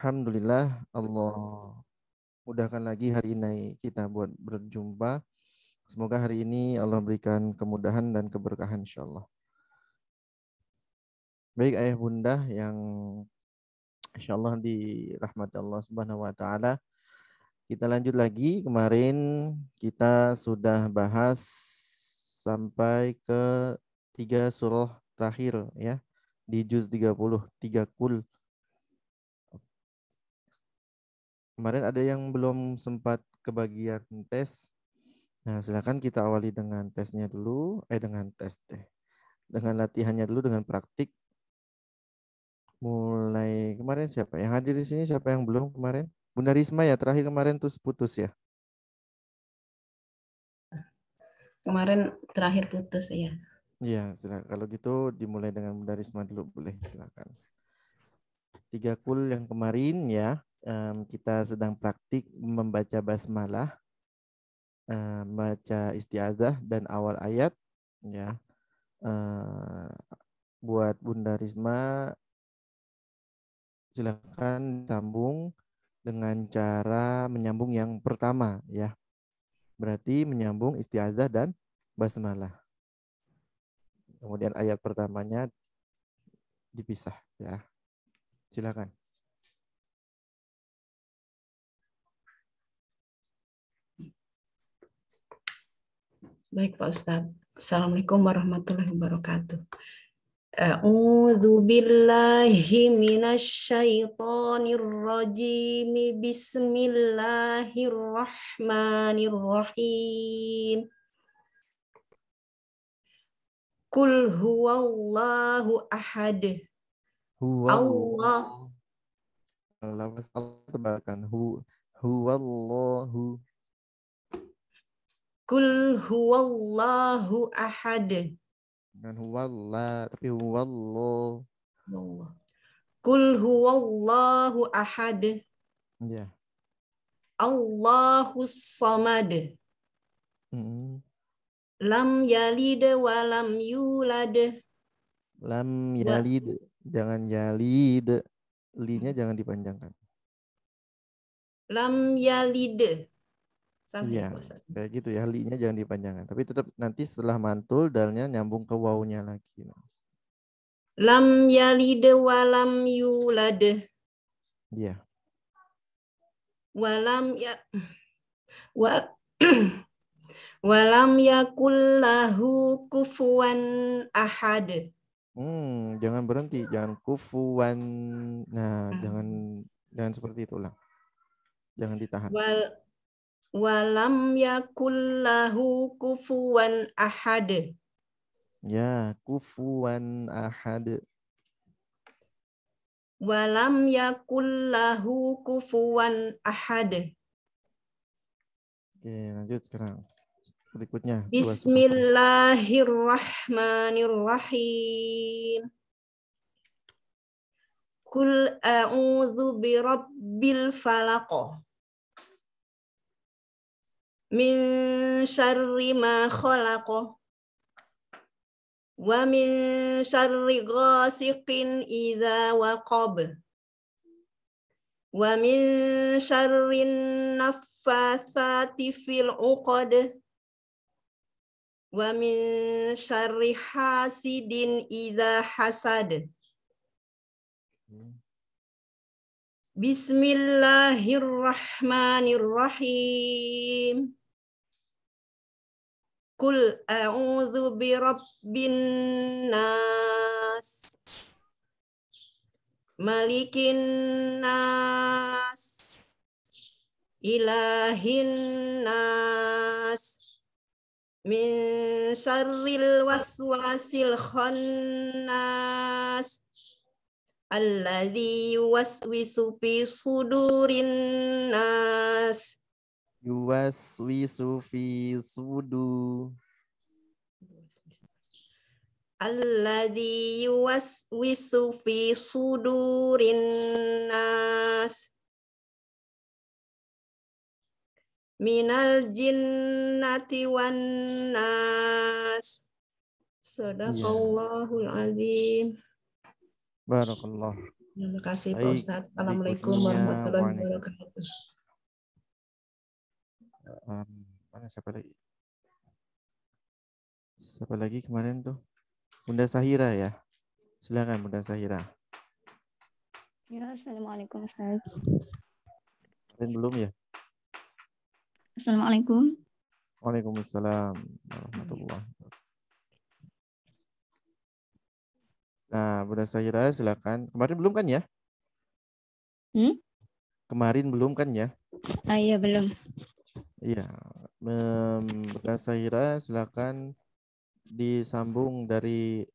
Alhamdulillah Allah mudahkan lagi hari ini kita buat berjumpa. Semoga hari ini Allah berikan kemudahan dan keberkahan insya Allah. Baik ayah bunda yang insya Allah rahmat Allah subhanahu wa ta'ala. Kita lanjut lagi kemarin kita sudah bahas sampai ke tiga surah terakhir ya di juz 33 kul Kemarin ada yang belum sempat kebagian tes. Nah, silakan kita awali dengan tesnya dulu, eh dengan tes deh. Dengan latihannya dulu dengan praktik. Mulai kemarin siapa yang hadir di sini? Siapa yang belum kemarin? Bunda Risma ya, terakhir kemarin terus putus ya. Kemarin terakhir putus ya. Iya, iya silakan. Kalau gitu dimulai dengan Bunda Risma dulu boleh, silakan. Tiga kul yang kemarin ya um, kita sedang praktik membaca basmalah, um, baca istiadah dan awal ayat, ya. Uh, buat Bunda Risma, silakan sambung dengan cara menyambung yang pertama, ya. Berarti menyambung istiadah dan basmalah. Kemudian ayat pertamanya dipisah, ya. Silakan. Baik Pak Ustadz. Assalamualaikum warahmatullahi wabarakatuh. A'udzu billahi minasyaitonir rajim. Bismillahirrahmanirrahim. Kul huwallahu ahad. Allah. Allah Allah Allah. Hu Kul huwallahu ahad. Bukan huwallah, tapi huwallah. Allah. Kul huwallahu ahad. Ya. Yeah. Allahus samad. Mm-hmm. Lam yalid wa lam yulad. Lam yalid. Wa... Jangan yalid. Linya hmm. jangan dipanjangkan. Lam yalid. Sampai iya, bosan. kayak gitu ya. Linya jangan dipanjangkan. Tapi tetap nanti setelah mantul dalnya nyambung ke wau-nya lagi. Lam yalide walam yulade. Iya. Yeah. Walam ya wa walam yakullahu kufuan ahad. Hmm, jangan berhenti, jangan kufuan. Nah, hmm. jangan jangan seperti itu lah. Jangan ditahan. Wal, walam yakullahu kufuwan ahad. Ya, kufuwan ahad. Walam yakullahu kufuwan ahad. Oke, lanjut sekarang. Berikutnya. Bismillahirrahmanirrahim. Kul a'udzu birabbil falaq min syarri ma khalaqa wa min syarri ghasiqin idza waqab wa min syarri naffatsati fil 'uqad wa min syarri hasidin idza hasad Bismillahirrahmanirrahim. Kul bi rabbin nas Malikin nas Ilahin nas min syarril waswasil khannas Alladhi waswisu fi sudurin nas Yuwas wisufi sudu. Alladhi yuwas wisufi sudurin nas. Minal jinnati wan nas. Sadaqallahul azim. Barakallah. Terima kasih Pak Ustadz. Assalamualaikum warahmatullahi wabarakatuh um, mana siapa lagi? Siapa lagi kemarin tuh? Bunda Sahira ya. Silakan Bunda Sahira. Ya, Assalamualaikum Ustaz. Kalian belum ya? Assalamualaikum. Waalaikumsalam warahmatullahi Nah, Bunda Sahira silakan. Kemarin belum kan ya? Hmm? Kemarin belum kan ya? Ah, iya belum. Iya, Mbak Sahira silakan disambung dari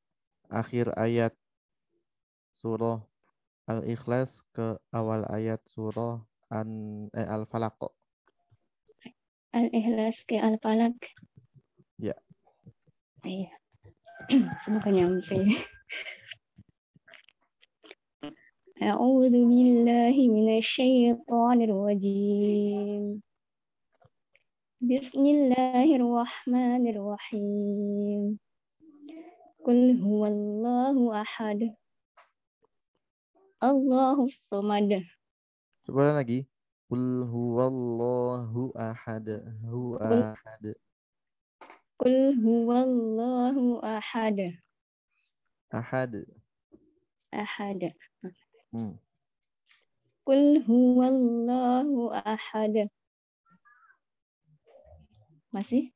akhir ayat surah Al-Ikhlas ke awal ayat surah An eh, Al-Falaq. Al-Ikhlas ke Al-Falaq. Ya. Iya. Semoga nyampe. أعوذ بالله من الشيطان الرجيم Bismillahirrahmanirrahim. Qul huwallahu ahad. Allahus samad. Coba lagi. Qul huwallahu ahad. Hu ahad. Qul huwallahu ahad. Ahad. Ahad. Hmm. Qul huwallahu ahad. Masih?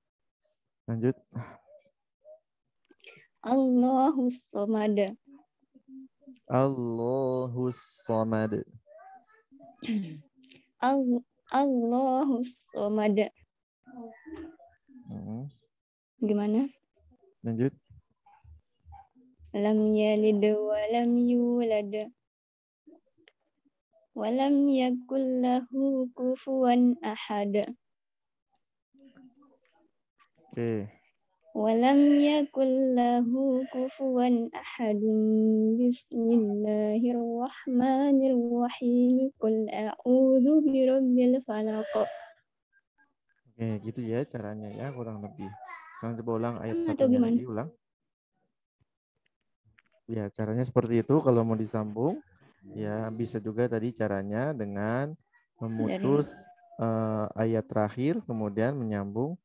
Lanjut. Allahu somad. Allahu somad. Al Allahu somad. Hmm. Gimana? Lanjut. Lam yalid wa lam yulad. Walam yakul lahu kufuwan ahad. Oke. Walam yakul lahu kufuwan ahadun bismillahirrahmanirrahim kul a'udzu birabbil falaq. Oke, gitu ya caranya ya kurang lebih. Sekarang coba ulang ayat hmm, satu lagi ulang. Ya, caranya seperti itu kalau mau disambung. Ya, bisa juga tadi caranya dengan memutus uh, ayat terakhir kemudian menyambung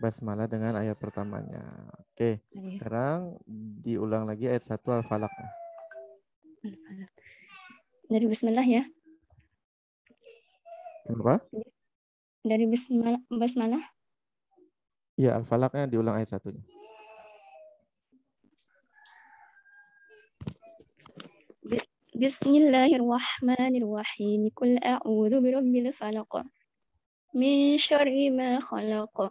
basmalah dengan ayat pertamanya. Oke, okay. Iya. sekarang diulang lagi ayat 1 Al-Falaq. Dari bismillah ya. Kenapa? Dari bismillah, basmalah. Iya, Al-Falaqnya diulang ayat satunya. Bismillahirrahmanirrahim. Kul a'udzu birabbil falaq. Min syarri ma khalaq.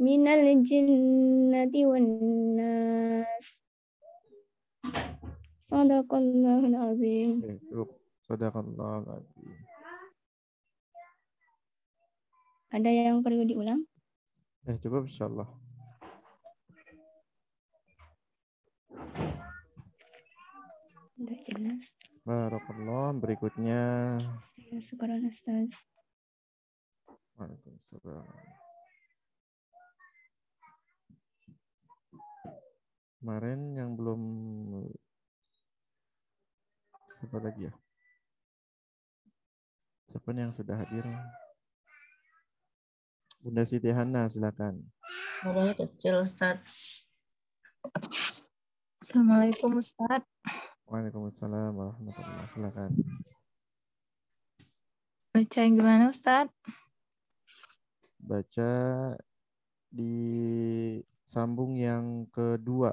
minal jinnati wan nas. Sadaqallahul azim. Sadaqallahul azim. Ada yang perlu diulang? Eh, coba, insyaallah. Udah jelas. Barakallah. Berikutnya. Ya, syukur Ustaz. Waalaikumsalam. Kemarin yang belum siapa lagi ya? Siapa yang sudah hadir? Bunda Siti Hana, silakan. Ngomongnya kecil, Ustaz. Assalamualaikum, Ustaz. Waalaikumsalam warahmatullahi Silakan. Baca yang gimana, Ustaz? Baca di sambung yang kedua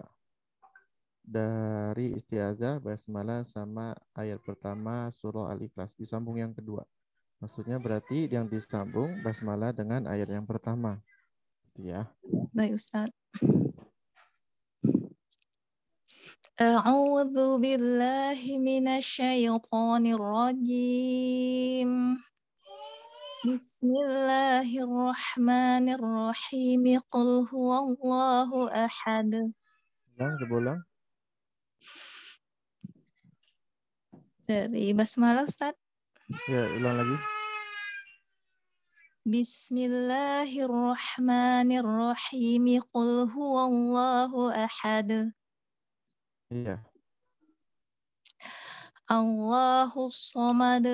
dari istiazah basmalah sama ayat pertama surah Al-Ikhlas disambung yang kedua. Maksudnya berarti yang disambung basmalah dengan ayat yang pertama. Gitu ya. Baik Ustaz. أعوذ بالله من الشيطان الرجيم بسم الله الرحمن الرحيم قل هو الله أحد Ulang, dari basmalah Ustaz. Ya, ulang lagi. Bismillahirrahmanirrahim. Qul huwallahu ahad. Ya. Allahu samad.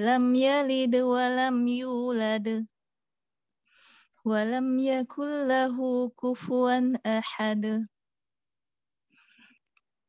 Lam yalid wa lam yulad. Wa lam yakul lahu kufuwan ahad.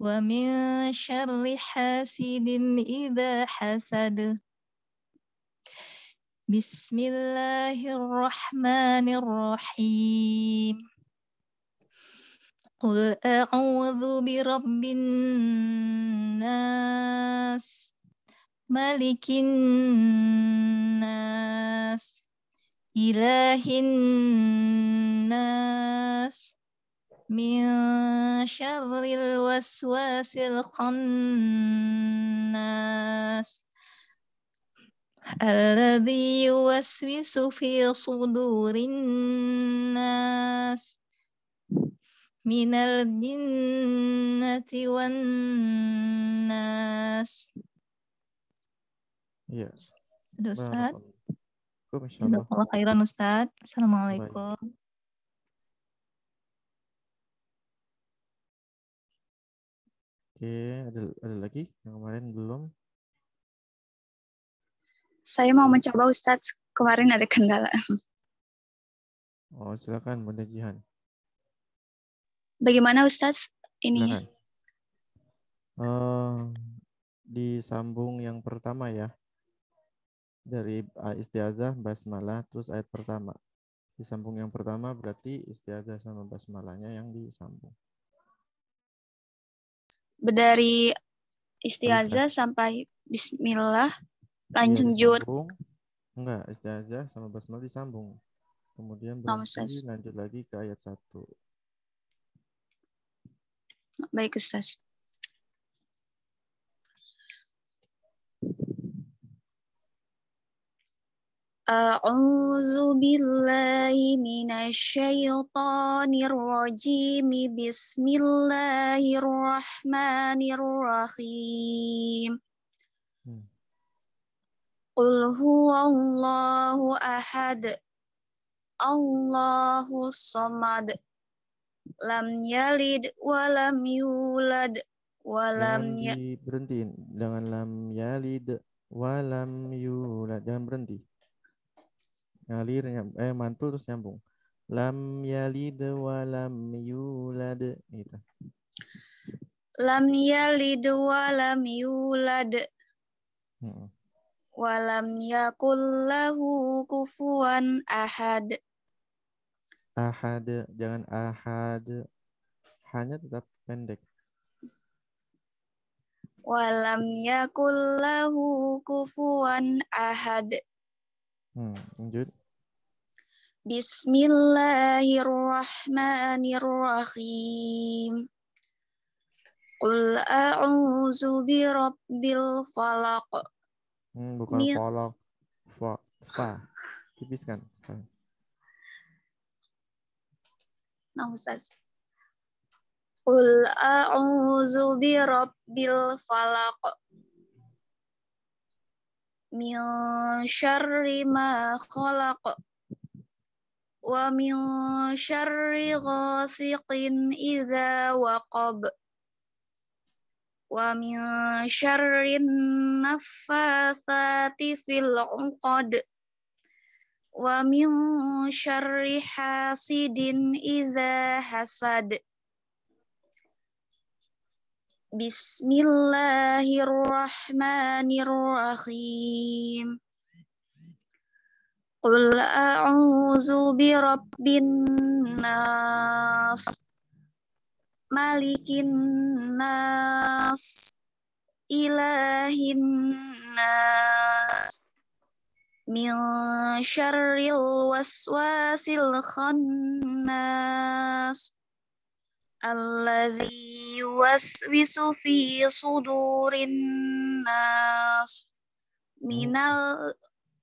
ومن شر حاسد إذا حسد بسم الله الرحمن الرحيم قل أعوذ برب الناس ملك الناس إله الناس من شر الوسواس الخناس الذي يوسوس في صدور الناس من الجنة والناس Ya. Yes. Ustaz. Jazakallah khairan Ustaz. Assalamualaikum. Oke, ada, ada lagi yang kemarin belum? Saya mau mencoba Ustadz, kemarin ada kendala. Oh, silakan Bunda Jihan. Bagaimana Ustadz ini? Uh, disambung yang pertama ya. Dari istiazah, basmalah, terus ayat pertama. Disambung yang pertama berarti istiazah sama basmalahnya yang disambung dari istiazah sampai bismillah iya, lanjut enggak istiazah sama basmalah disambung kemudian oh, berhenti lanjut lagi ke ayat 1 baik Ustaz أعوذ بالله من الشيطان الرجيم بسم الله الرحمن الرحيم قل هو الله أحد الله الصمد لم يلد ولم يولد ولم ي... berhenti jangan lam yalid walam yulad jangan berhenti ngalir eh mantul terus nyambung lam yalid wa lam yulad gitu lam yalid wa lam yulad hmm. wa lam yakul lahu kufuwan ahad ahad jangan ahad hanya tetap pendek walam yakul lahu kufuwan ahad Hmm, lanjut. Bismillahirrahmanirrahim. Qul a'udzu bi rabbil falaq. Hmm, bukan Mil falaq. Fa. Fa. Tipiskan. Nah, Ustaz. Qul a'udzu bi rabbil falaq min syarri ma khalaq wa min syarri ghasiqin idza waqab wa min syarri naffatsati fil 'uqad wa min syarri hasidin idza hasad Bismillahirrahmanirrahim. Qul a'udzu rabbin nas. Malikin nas. Ilahin nas. Min syarril waswasil khannas Alladhi يوسوس fi sudurin nas minal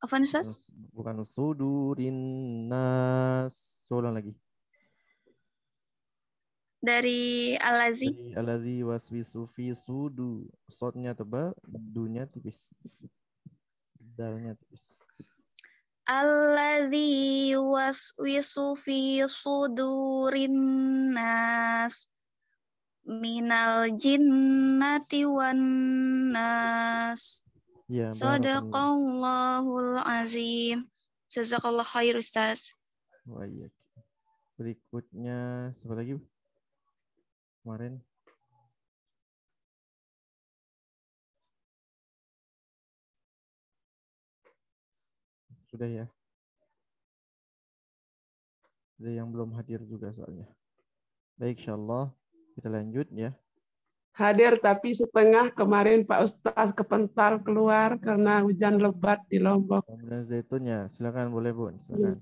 apa nih Ustaz? Bukan sudurin nas. Ulang lagi. Dari Alladhi Alladhi alazi waswisu fi sudu. Sotnya tebal, dunya tipis. Dalnya tipis alladzi waswisu fi sudurin nas minal jinnati wan nas ya, Sadaqallahul azim Jazakallah khair Ustaz iya. Berikutnya, siapa lagi? Kemarin Sudah ya? Ada yang belum hadir juga soalnya. Baik, insya Allah kita lanjut ya. Hadir tapi setengah kemarin Pak Ustaz kepentar keluar karena hujan lebat di Lombok. Bunda Zaitunnya, silakan boleh Bun, silakan.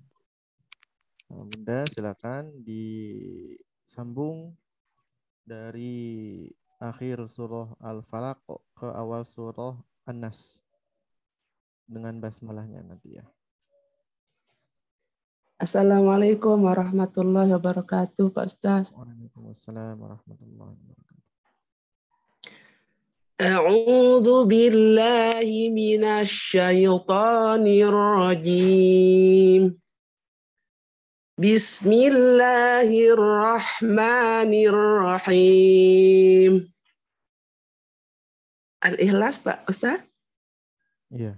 Hmm. Bunda silakan disambung dari akhir surah Al-Falaq ke awal surah An-Nas dengan basmalahnya nanti ya. Assalamualaikum warahmatullahi wabarakatuh, Pak Ustaz. Waalaikumsalam warahmatullahi wabarakatuh. A'udzu billahi من الشيطان الرجيم Bismillahirrahmanirrahim. الله Pak Ustaz? Iya. Yeah.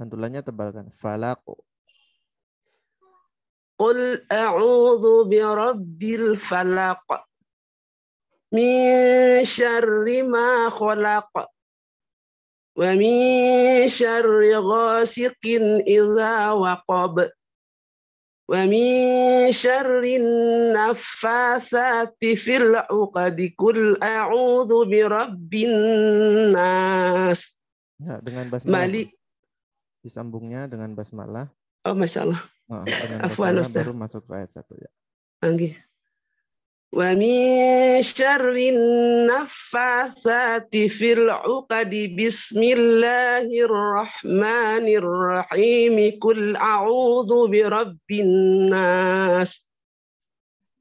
Pantulannya tebalkan. Falaku. Qul a'udhu bi rabbil falaq. Min syarri ma khalaq. Wa min syarri ghasiqin idha waqab. ومن شر nafasati fil العقد a'udhu bi برب nas Ya, dengan basmalah. Malik disambungnya dengan basmalah. Oh, masya Allah. Oh, Afwan Ustaz. Baru masuk ke ayat satu ya. Anggi. Wa min syarri naffatsati fil 'uqadi bismillahirrahmanirrahim kul a'udzu rabbin nas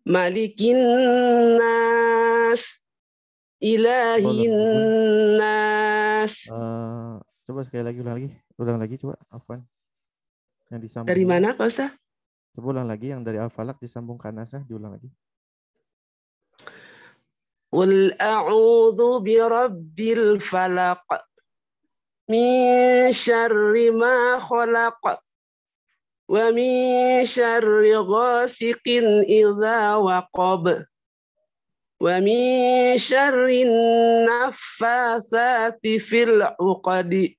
malikin nas ilahin nas uh, coba sekali lagi ulang lagi Ulang lagi coba, Afwan. Yang disambung. Dari mana, Pak Ustaz? Coba ulang lagi yang dari Al-Falak disambung kanasa eh. diulang lagi. Qul a'udhu bi rabbil falak min syarri ma khalaq wa min syarri ghasiqin idza waqab wa min syarri naffatsati fil 'uqadi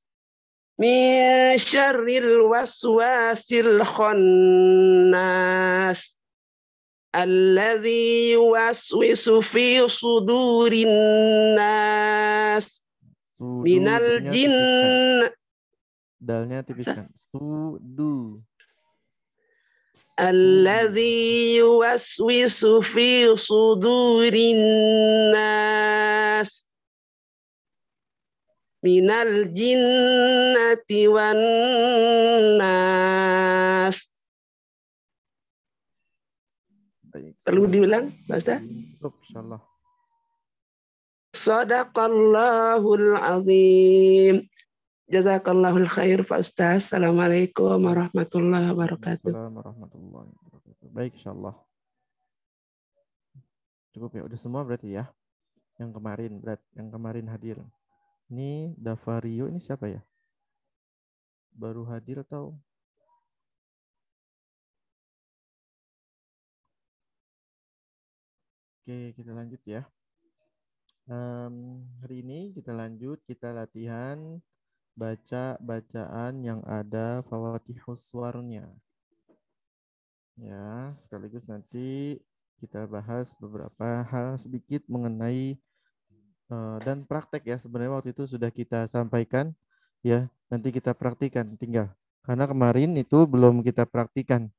min syarril waswasil khannas alladzi yuwaswisu fi sudurin nas minal kan? jin dalnya tipiskan sudu alladzi yuwaswisu fi sudurin nas من الجنة والناس Perlu diulang, Pak Insyaallah. Sadaqallahul azim. Jazakallahul khair, Pak Ustaz. Assalamualaikum warahmatullahi wabarakatuh. Assalamualaikum warahmatullahi wabarakatuh. Baik, insyaallah. Cukup ya, udah semua berarti ya. Yang kemarin, berat, yang kemarin hadir. Ini Davario ini siapa ya? Baru hadir atau Oke, kita lanjut ya. Um, hari ini kita lanjut, kita latihan baca bacaan yang ada fawatihus warnya. Ya, sekaligus nanti kita bahas beberapa hal sedikit mengenai Eh, dan praktek ya sebenarnya waktu itu sudah kita sampaikan ya nanti kita praktikan tinggal karena kemarin itu belum kita praktikan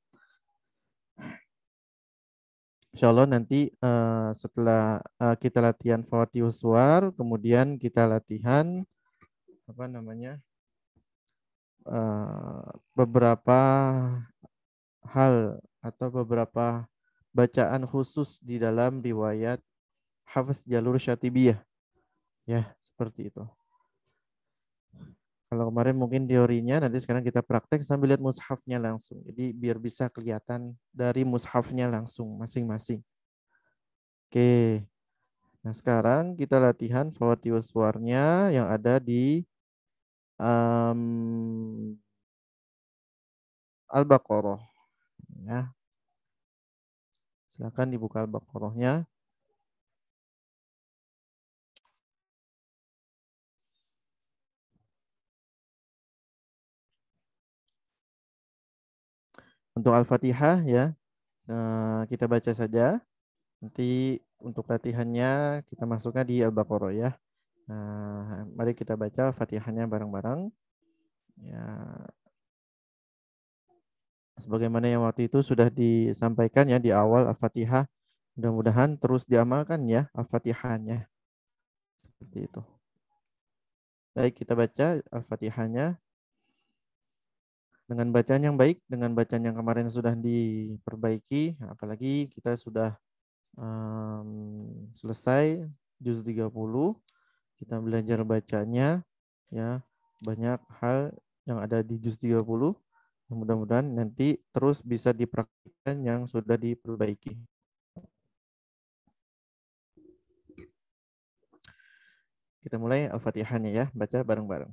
Insya Allah nanti uh, setelah uh, kita latihan Fatihus Suar, kemudian kita latihan apa namanya uh, beberapa hal atau beberapa bacaan khusus di dalam riwayat Hafiz Jalur Syatibiyah. Ya, seperti itu. Kalau kemarin mungkin teorinya, nanti sekarang kita praktek sambil lihat mushafnya langsung. Jadi biar bisa kelihatan dari mushafnya langsung masing-masing. Oke. Nah sekarang kita latihan fawati warnya yang ada di um, Al-Baqarah. Ya. Silakan dibuka Al-Baqarahnya. Untuk Al-Fatihah ya, eh, kita baca saja. Nanti untuk latihannya kita masuknya di Al-Baqarah ya. Nah, mari kita baca Fatihahnya bareng-bareng. Ya. Sebagaimana yang waktu itu sudah disampaikan ya di awal Al-Fatihah. Mudah-mudahan terus diamalkan ya Al-Fatihahnya. Seperti itu. Baik, kita baca Al-Fatihahnya dengan bacaan yang baik, dengan bacaan yang kemarin sudah diperbaiki, apalagi kita sudah um, selesai juz 30, kita belajar bacanya ya, banyak hal yang ada di juz 30. Mudah-mudahan nanti terus bisa dipraktikkan yang sudah diperbaiki. Kita mulai Al-Fatihahnya ya, baca bareng-bareng.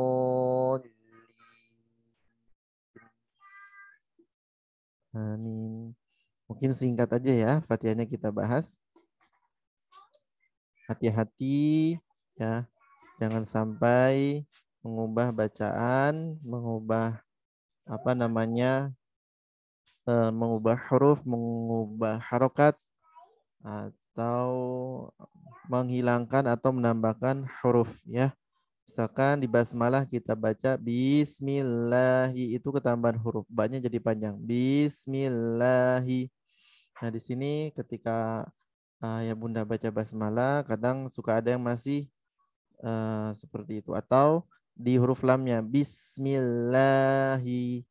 Amin. Mungkin singkat aja ya Fatihahnya kita bahas. Hati-hati ya, jangan sampai mengubah bacaan, mengubah apa namanya? Eh, mengubah huruf, mengubah harokat atau menghilangkan atau menambahkan huruf ya. Misalkan di basmalah kita baca bismillahi itu ketambahan huruf banyak jadi panjang. Bismillahi. Nah, di sini ketika uh, ya Bunda baca basmalah kadang suka ada yang masih uh, seperti itu atau di huruf lamnya bismillahi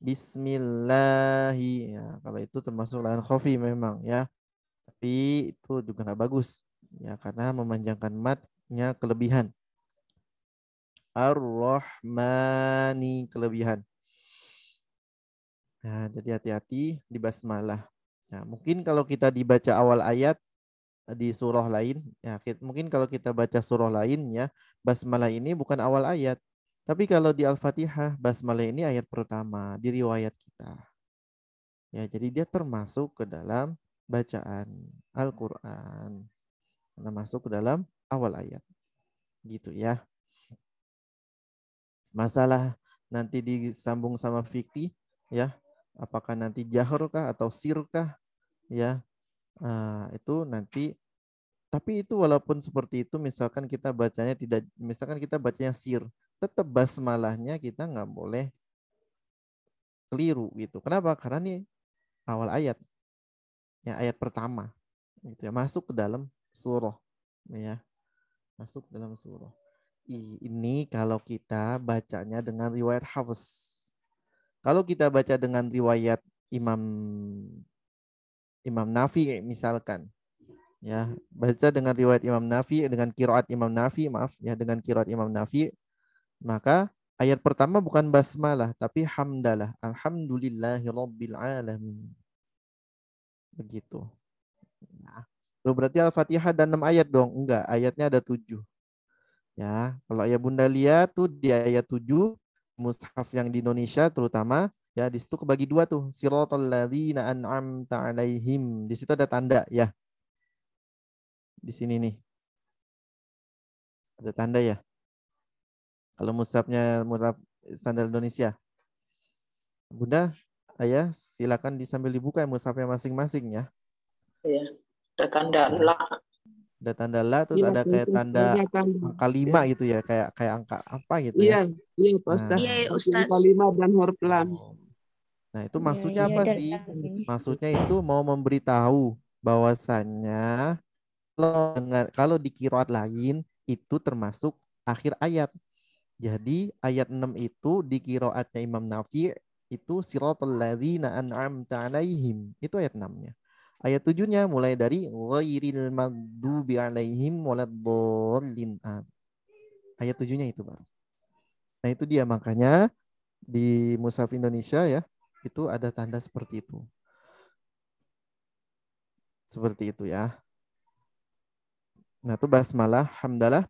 bismillahi. Ya, kalau itu termasuk lahan kofi memang ya. Tapi itu juga nggak bagus ya karena memanjangkan matnya kelebihan. Ar-Rahmani kelebihan. Nah, jadi hati-hati di basmalah. Nah, mungkin kalau kita dibaca awal ayat eh, di surah lain, ya mungkin kalau kita baca surah lain ya, basmalah ini bukan awal ayat. Tapi kalau di Al-Fatihah, basmalah ini ayat pertama di riwayat kita. Ya, jadi dia termasuk ke dalam bacaan Al-Qur'an. Karena masuk ke dalam awal ayat. Gitu ya masalah nanti disambung sama fikih ya apakah nanti jahrkah atau sirkah ya nah, itu nanti tapi itu walaupun seperti itu misalkan kita bacanya tidak misalkan kita bacanya sir tetap basmalahnya kita nggak boleh keliru gitu kenapa karena ini awal ayat ya ayat pertama gitu ya masuk ke dalam surah ya masuk ke dalam surah ini kalau kita bacanya dengan riwayat Hafiz. Kalau kita baca dengan riwayat Imam Imam Nafi misalkan, ya baca dengan riwayat Imam Nafi dengan kiraat Imam Nafi maaf ya dengan kiraat Imam Nafi maka ayat pertama bukan basmalah tapi hamdalah alhamdulillahirabbil alamin begitu nah, berarti al-fatihah dan 6 ayat dong enggak ayatnya ada 7 Ya, kalau ayah bunda lihat tuh di ayat 7 mushaf yang di Indonesia terutama ya di situ kebagi dua tuh siratal ladzina an'amta alaihim. Di situ ada tanda ya. Di sini nih. Ada tanda ya. Kalau mushafnya mushaf standar Indonesia. Bunda, Ayah, silakan disambil dibuka ya mushafnya masing-masing ya. Iya, ada tanda lah ada tanda la terus ya, ada kayak tanda, tanda angka lima ya. gitu ya kayak kayak angka apa gitu iya, ya. Iya, nah. iya Ustaz. Iya, nah, Ustaz. Angka lima dan huruf lam. Oh. Nah, itu iya, maksudnya ya, apa sih? Maksudnya itu mau memberitahu bahwasannya kalau di kiroat lain itu termasuk akhir ayat. Jadi ayat 6 itu di kiroatnya Imam Nafi itu siratul ladzina an'amta alaihim. Itu ayat 6-nya. Ayat tujuhnya mulai dari ghairil maghdubi alaihim waladdallin. Ah. Ayat tujuhnya itu baru. Nah, itu dia makanya di musaf Indonesia ya, itu ada tanda seperti itu. Seperti itu ya. Nah, itu basmalah, hamdalah.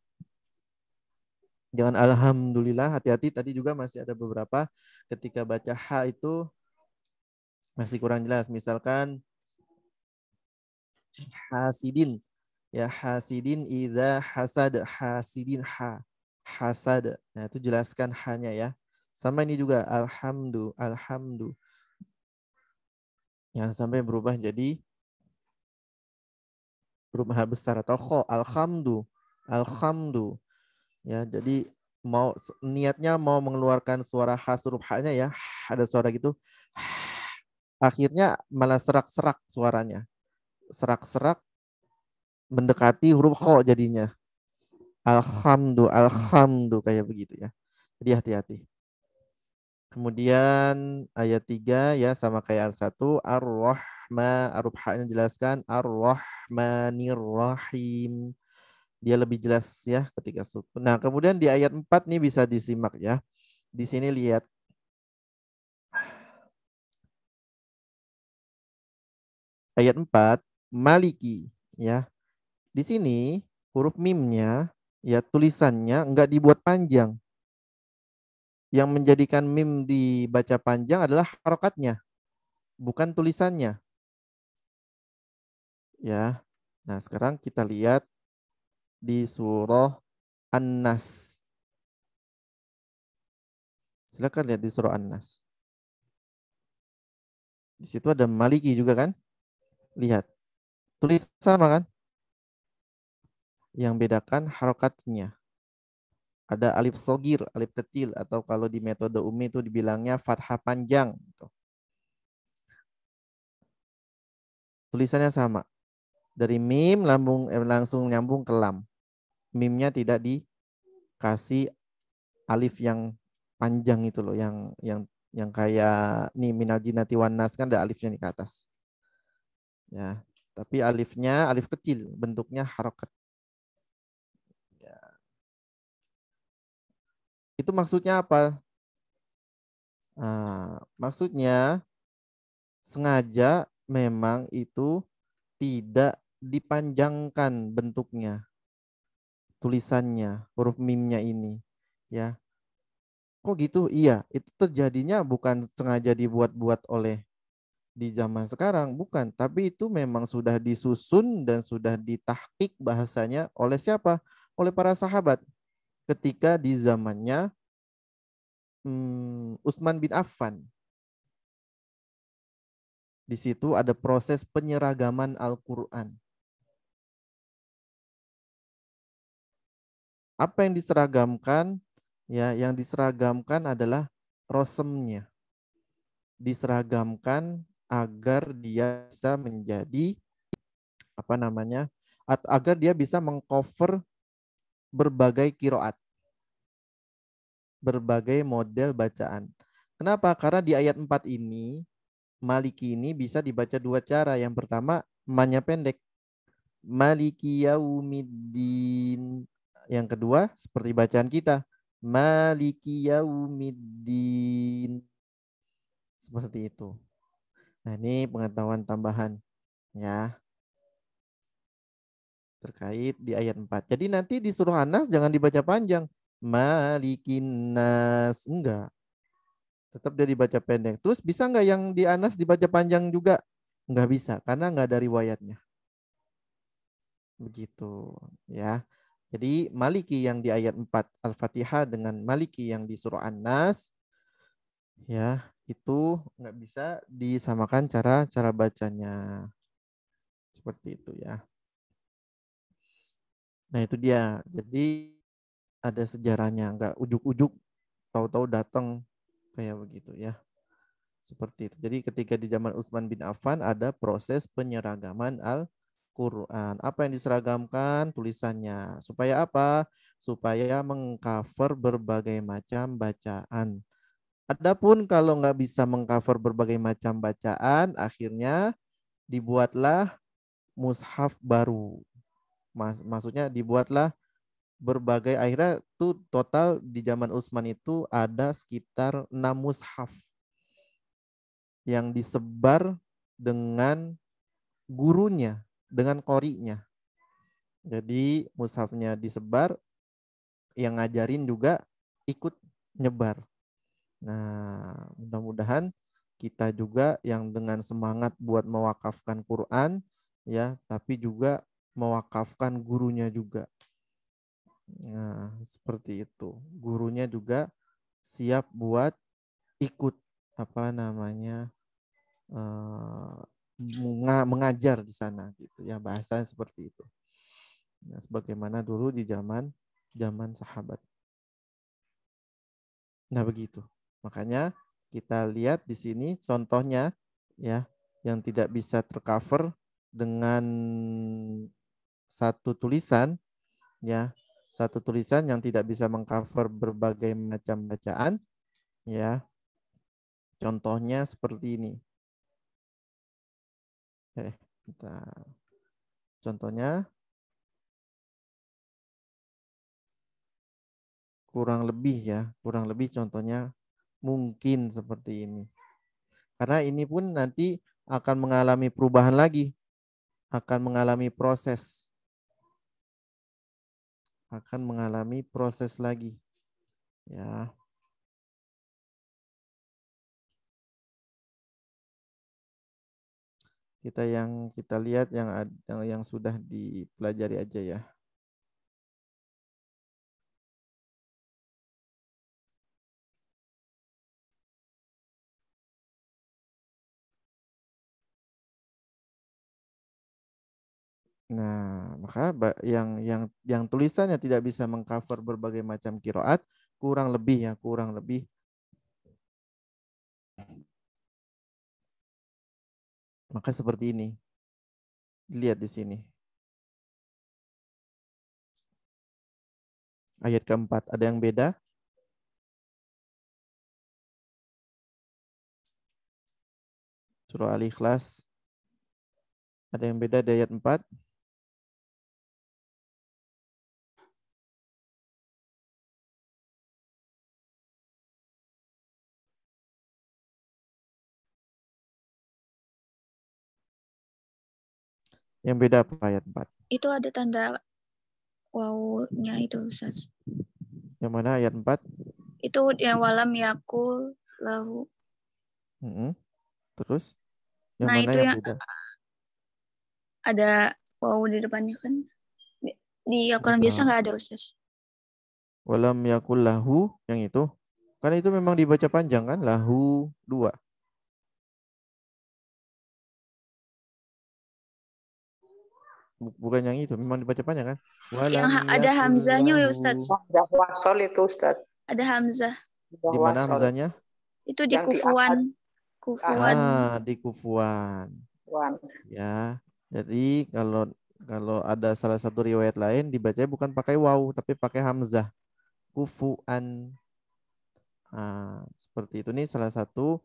Jangan alhamdulillah, hati-hati tadi juga masih ada beberapa ketika baca ha itu masih kurang jelas. Misalkan hasidin ya hasidin idza hasad hasidin ha hasad nah itu jelaskan hanya ya sama ini juga alhamdu alhamdu yang sampai berubah jadi berubah besar atau kho alhamdu alhamdu ya jadi mau niatnya mau mengeluarkan suara khas huruf ya ada suara gitu akhirnya malah serak-serak suaranya serak-serak mendekati huruf kho jadinya. Alhamdu, alhamdu kayak begitu ya. Jadi hati-hati. Kemudian ayat 3 ya sama kayak ayat 1 Ar-Rahma, ar ha jelaskan Ar-Rahmanir Rahim. Dia lebih jelas ya ketika sukun. Nah, kemudian di ayat 4 nih bisa disimak ya. Di sini lihat ayat 4 maliki ya. Di sini huruf mimnya ya tulisannya enggak dibuat panjang. Yang menjadikan mim dibaca panjang adalah harokatnya, bukan tulisannya. Ya. Nah, sekarang kita lihat di surah An-Nas. Silakan lihat di surah An-Nas. Di situ ada Maliki juga kan? Lihat. Tulis sama kan? Yang bedakan harokatnya. Ada alif sogir, alif kecil, atau kalau di metode umi itu dibilangnya fathah panjang. Gitu. Tulisannya sama. Dari mim lambung, eh, langsung nyambung ke lam. Mimnya tidak dikasih alif yang panjang itu loh, yang yang yang kayak nih minal jinati wanas kan ada alifnya di ke atas. Ya, tapi alifnya alif kecil, bentuknya harokat. Ya. Itu maksudnya apa? Nah, maksudnya sengaja memang itu tidak dipanjangkan bentuknya tulisannya huruf mimnya ini ya kok gitu iya itu terjadinya bukan sengaja dibuat-buat oleh di zaman sekarang bukan tapi itu memang sudah disusun dan sudah ditahkik bahasanya oleh siapa oleh para sahabat ketika di zamannya hmm, Utsman bin Affan di situ ada proses penyeragaman Al-Quran apa yang diseragamkan ya yang diseragamkan adalah rosemnya diseragamkan agar dia bisa menjadi apa namanya agar dia bisa mengcover berbagai kiroat berbagai model bacaan. Kenapa? Karena di ayat 4 ini Maliki ini bisa dibaca dua cara. Yang pertama manya pendek. Maliki yaumiddin. Yang kedua seperti bacaan kita. Maliki yaumiddin. Seperti itu. Nah, ini pengetahuan tambahan ya. Terkait di ayat 4. Jadi nanti di surah Anas jangan dibaca panjang. Malikin nas. Enggak. Tetap dia dibaca pendek. Terus bisa enggak yang di Anas dibaca panjang juga? Enggak bisa karena enggak ada riwayatnya. Begitu ya. Jadi Maliki yang di ayat 4 Al-Fatihah dengan Maliki yang di surah Anas ya itu nggak bisa disamakan cara cara bacanya seperti itu ya. Nah itu dia. Jadi ada sejarahnya, nggak ujuk-ujuk tahu-tahu datang kayak begitu ya. Seperti itu. Jadi ketika di zaman Utsman bin Affan ada proses penyeragaman Al-Qur'an. Apa yang diseragamkan? Tulisannya. Supaya apa? Supaya mengcover berbagai macam bacaan Adapun kalau nggak bisa mengcover berbagai macam bacaan, akhirnya dibuatlah mushaf baru. Mas, maksudnya dibuatlah berbagai akhirnya tuh total di zaman Utsman itu ada sekitar enam mushaf yang disebar dengan gurunya, dengan korinya. Jadi mushafnya disebar, yang ngajarin juga ikut nyebar Nah, mudah-mudahan kita juga yang dengan semangat buat mewakafkan Quran ya, tapi juga mewakafkan gurunya juga. Nah, seperti itu. Gurunya juga siap buat ikut apa namanya eh, mengajar di sana gitu ya bahasanya seperti itu. Nah, sebagaimana dulu di zaman zaman sahabat. Nah begitu. Makanya kita lihat di sini contohnya ya yang tidak bisa tercover dengan satu tulisan ya satu tulisan yang tidak bisa mengcover berbagai macam bacaan ya contohnya seperti ini eh kita contohnya kurang lebih ya kurang lebih contohnya mungkin seperti ini. Karena ini pun nanti akan mengalami perubahan lagi, akan mengalami proses. Akan mengalami proses lagi. Ya. Kita yang kita lihat yang yang, sudah dipelajari aja ya. Nah, maka yang yang yang tulisannya tidak bisa mengcover berbagai macam kiroat, kurang lebih ya, kurang lebih maka seperti ini. Lihat di sini. Ayat keempat, ada yang beda? Surah Al-Ikhlas. Ada yang beda di ayat 4? Yang beda apa ayat 4? Itu ada tanda wawunya itu Ustaz. Yang mana ayat 4? Itu yang walam yakul lahu. Mm -hmm. Terus? Yang nah mana itu yang, yang ada wawu di depannya kan? Di Al-Quran biasa nah. nggak ada Ustaz. Walam yakul lahu yang itu? Karena itu memang dibaca panjang kan? Lahu dua. bukan yang itu memang dibaca panjang kan Walam yang ada hamzahnya ya ustaz hamzah wasol itu ustaz ada hamzah di mana hamzahnya itu di kufuan kufuan ah di kufuan ya jadi kalau kalau ada salah satu riwayat lain dibaca bukan pakai waw tapi pakai hamzah kufuan nah, seperti itu nih salah satu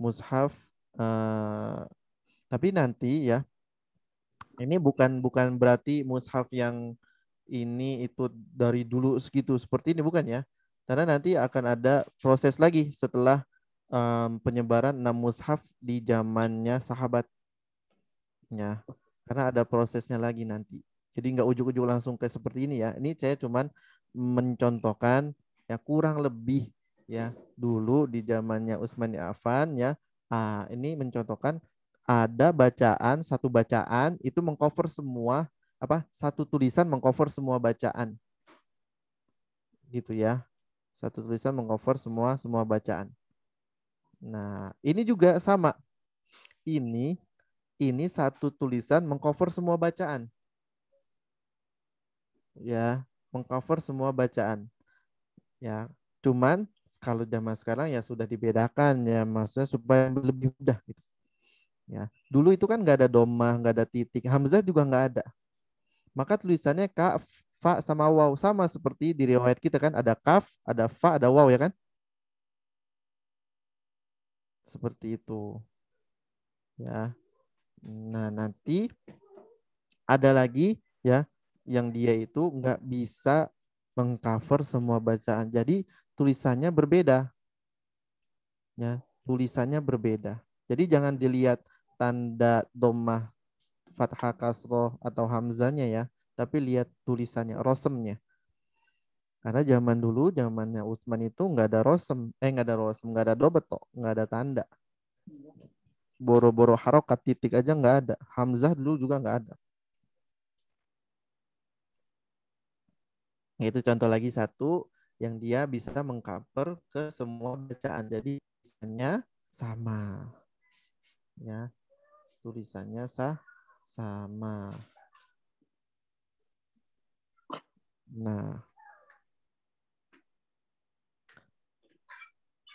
mushaf uh, tapi nanti ya ini bukan bukan berarti mushaf yang ini itu dari dulu segitu seperti ini bukan ya? Karena nanti akan ada proses lagi setelah um, penyebaran enam mushaf di zamannya sahabatnya. Karena ada prosesnya lagi nanti. Jadi nggak ujuk-ujuk langsung kayak seperti ini ya. Ini saya cuman mencontohkan ya kurang lebih ya dulu di zamannya Utsman Affan ya. Ah, ini mencontohkan ada bacaan satu bacaan itu mengcover semua apa satu tulisan mengcover semua bacaan gitu ya satu tulisan mengcover semua semua bacaan nah ini juga sama ini ini satu tulisan mengcover semua bacaan ya mengcover semua bacaan ya cuman kalau zaman sekarang ya sudah dibedakan ya maksudnya supaya lebih mudah gitu Ya, dulu itu kan nggak ada domah, nggak ada titik, hamzah juga nggak ada. Maka tulisannya kaf, fa sama waw sama seperti di riwayat kita kan ada kaf, ada fa, ada waw ya kan? Seperti itu. Ya. Nah, nanti ada lagi ya yang dia itu nggak bisa mengcover semua bacaan. Jadi tulisannya berbeda. Ya, tulisannya berbeda. Jadi jangan dilihat tanda domah fathah kasroh atau hamzanya ya tapi lihat tulisannya rosemnya karena zaman dulu zamannya Utsman itu nggak ada rosem eh nggak ada rosem nggak ada dobet nggak ada tanda boro-boro harokat titik aja nggak ada hamzah dulu juga nggak ada itu contoh lagi satu yang dia bisa mengcover ke semua bacaan jadi tulisannya sama ya tulisannya sah sama. Nah.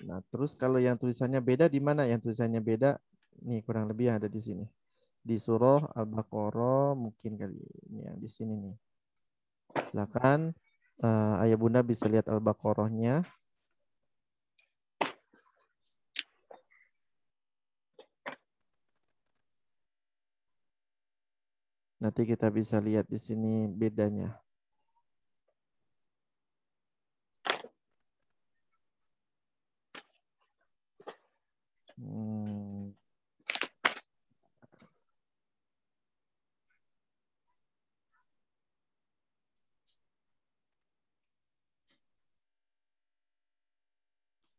Nah, terus kalau yang tulisannya beda di mana? Yang tulisannya beda nih kurang lebih ada di sini. Di surah Al-Baqarah mungkin kali ini yang di sini nih. Silakan uh, Ayah Bunda bisa lihat Al-Baqarahnya. Nanti kita bisa lihat di sini bedanya. Hmm.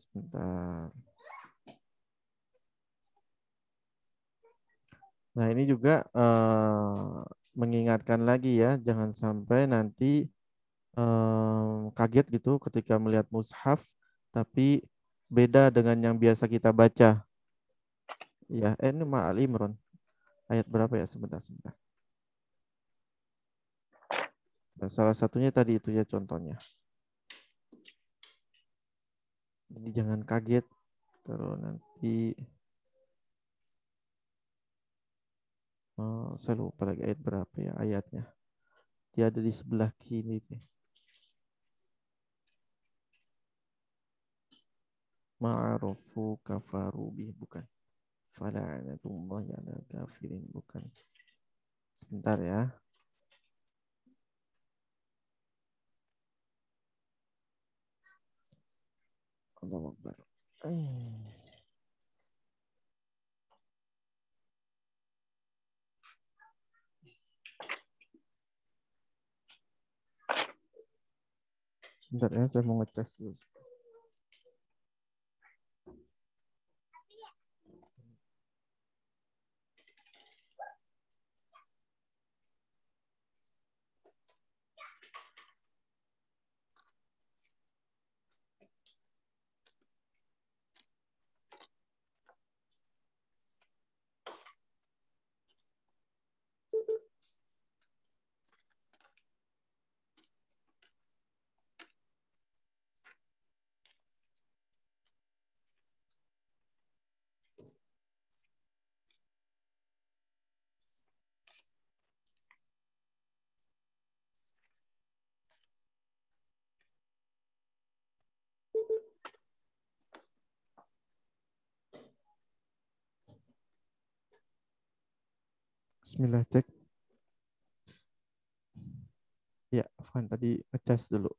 Sebentar. Nah, ini juga uh, mengingatkan lagi ya, jangan sampai nanti uh, kaget gitu ketika melihat mushaf, tapi beda dengan yang biasa kita baca. Ya, eh, ini Ma'al Imran. Ayat berapa ya? Sebentar, sebentar. Nah, salah satunya tadi itu ya contohnya. Jadi jangan kaget kalau nanti Oh, saya lupa lagi ayat berapa ya ayatnya. Dia ada di sebelah kiri nih. Ma'arufu kafaru bih bukan. ya ala kafirin bukan. Sebentar ya. Allah Akbar. Eh. that answer mga tests Bismillah cek. Ya, Afan tadi ngecas dulu.